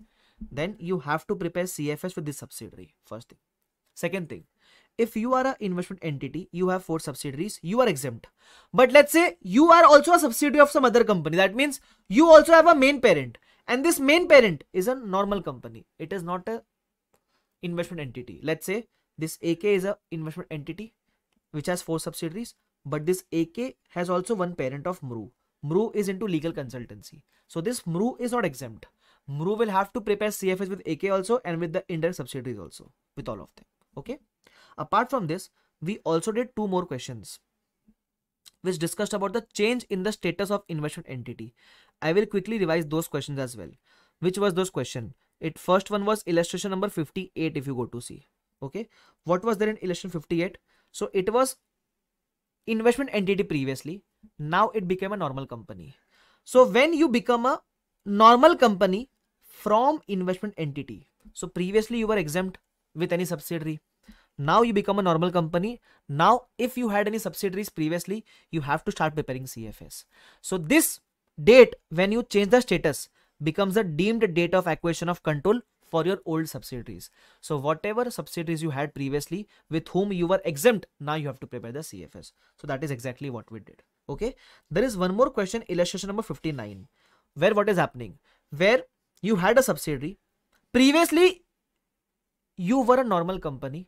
then you have to prepare CFS with this subsidiary. First thing. Second thing, if you are an investment entity, you have four subsidiaries, you are exempt. But let's say you are also a subsidiary of some other company. That means you also have a main parent. And this main parent is a normal company. It is not a investment entity. Let's say this AK is a investment entity which has four subsidiaries, but this AK has also one parent of MRU. MRU is into legal consultancy. So this MRU is not exempt. Mru will have to prepare CFS with AK also and with the indirect subsidiaries also with all of them. Okay. Apart from this, we also did two more questions which discussed about the change in the status of investment entity. I will quickly revise those questions as well. Which was those question? It first one was illustration number 58 if you go to see. Okay. What was there in illustration 58? So it was investment entity previously. Now it became a normal company. So when you become a normal company, from investment entity. So previously you were exempt with any subsidiary. Now you become a normal company. Now if you had any subsidiaries previously, you have to start preparing CFS. So this date when you change the status becomes a deemed date of acquisition of control for your old subsidiaries. So whatever subsidiaries you had previously with whom you were exempt, now you have to prepare the CFS. So that is exactly what we did. Okay. There is one more question, illustration number 59, where what is happening? Where you had a subsidiary. Previously, you were a normal company.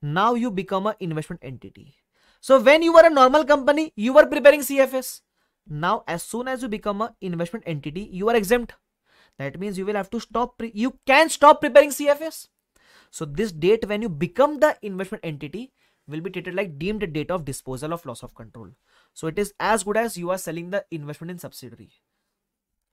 Now you become an investment entity. So when you were a normal company, you were preparing CFS. Now, as soon as you become an investment entity, you are exempt. That means you will have to stop. you can stop preparing CFS. So this date when you become the investment entity will be treated like deemed date of disposal of loss of control. So it is as good as you are selling the investment in subsidiary.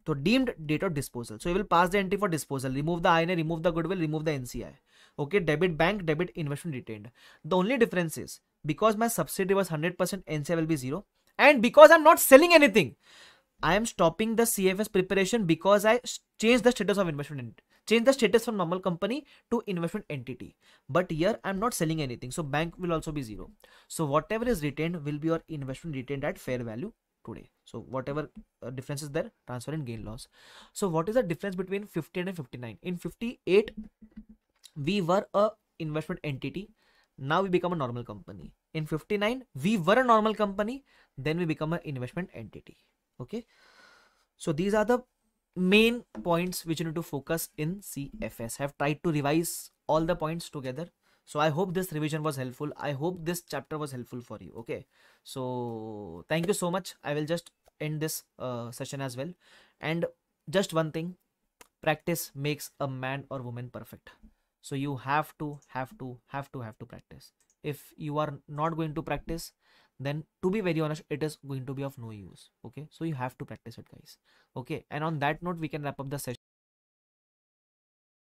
So deemed date of disposal. So you will pass the entity for disposal. Remove the INA, remove the goodwill, remove the NCI. Okay, debit bank, debit investment retained. The only difference is because my subsidy was 100%, NCI will be 0. And because I'm not selling anything, I am stopping the CFS preparation because I change the status of investment change the status from normal company to investment entity but here i'm not selling anything so bank will also be zero so whatever is retained will be your investment retained at fair value today so whatever uh, difference is there transfer and gain loss so what is the difference between fifty and 59 in 58 we were a investment entity now we become a normal company in 59 we were a normal company then we become an investment entity okay so these are the main points which you need to focus in cfs i have tried to revise all the points together so i hope this revision was helpful i hope this chapter was helpful for you okay so thank you so much i will just end this uh, session as well and just one thing practice makes a man or woman perfect so you have to have to have to have to practice if you are not going to practice then to be very honest it is going to be of no use okay so you have to practice it guys okay and on that note we can wrap up the session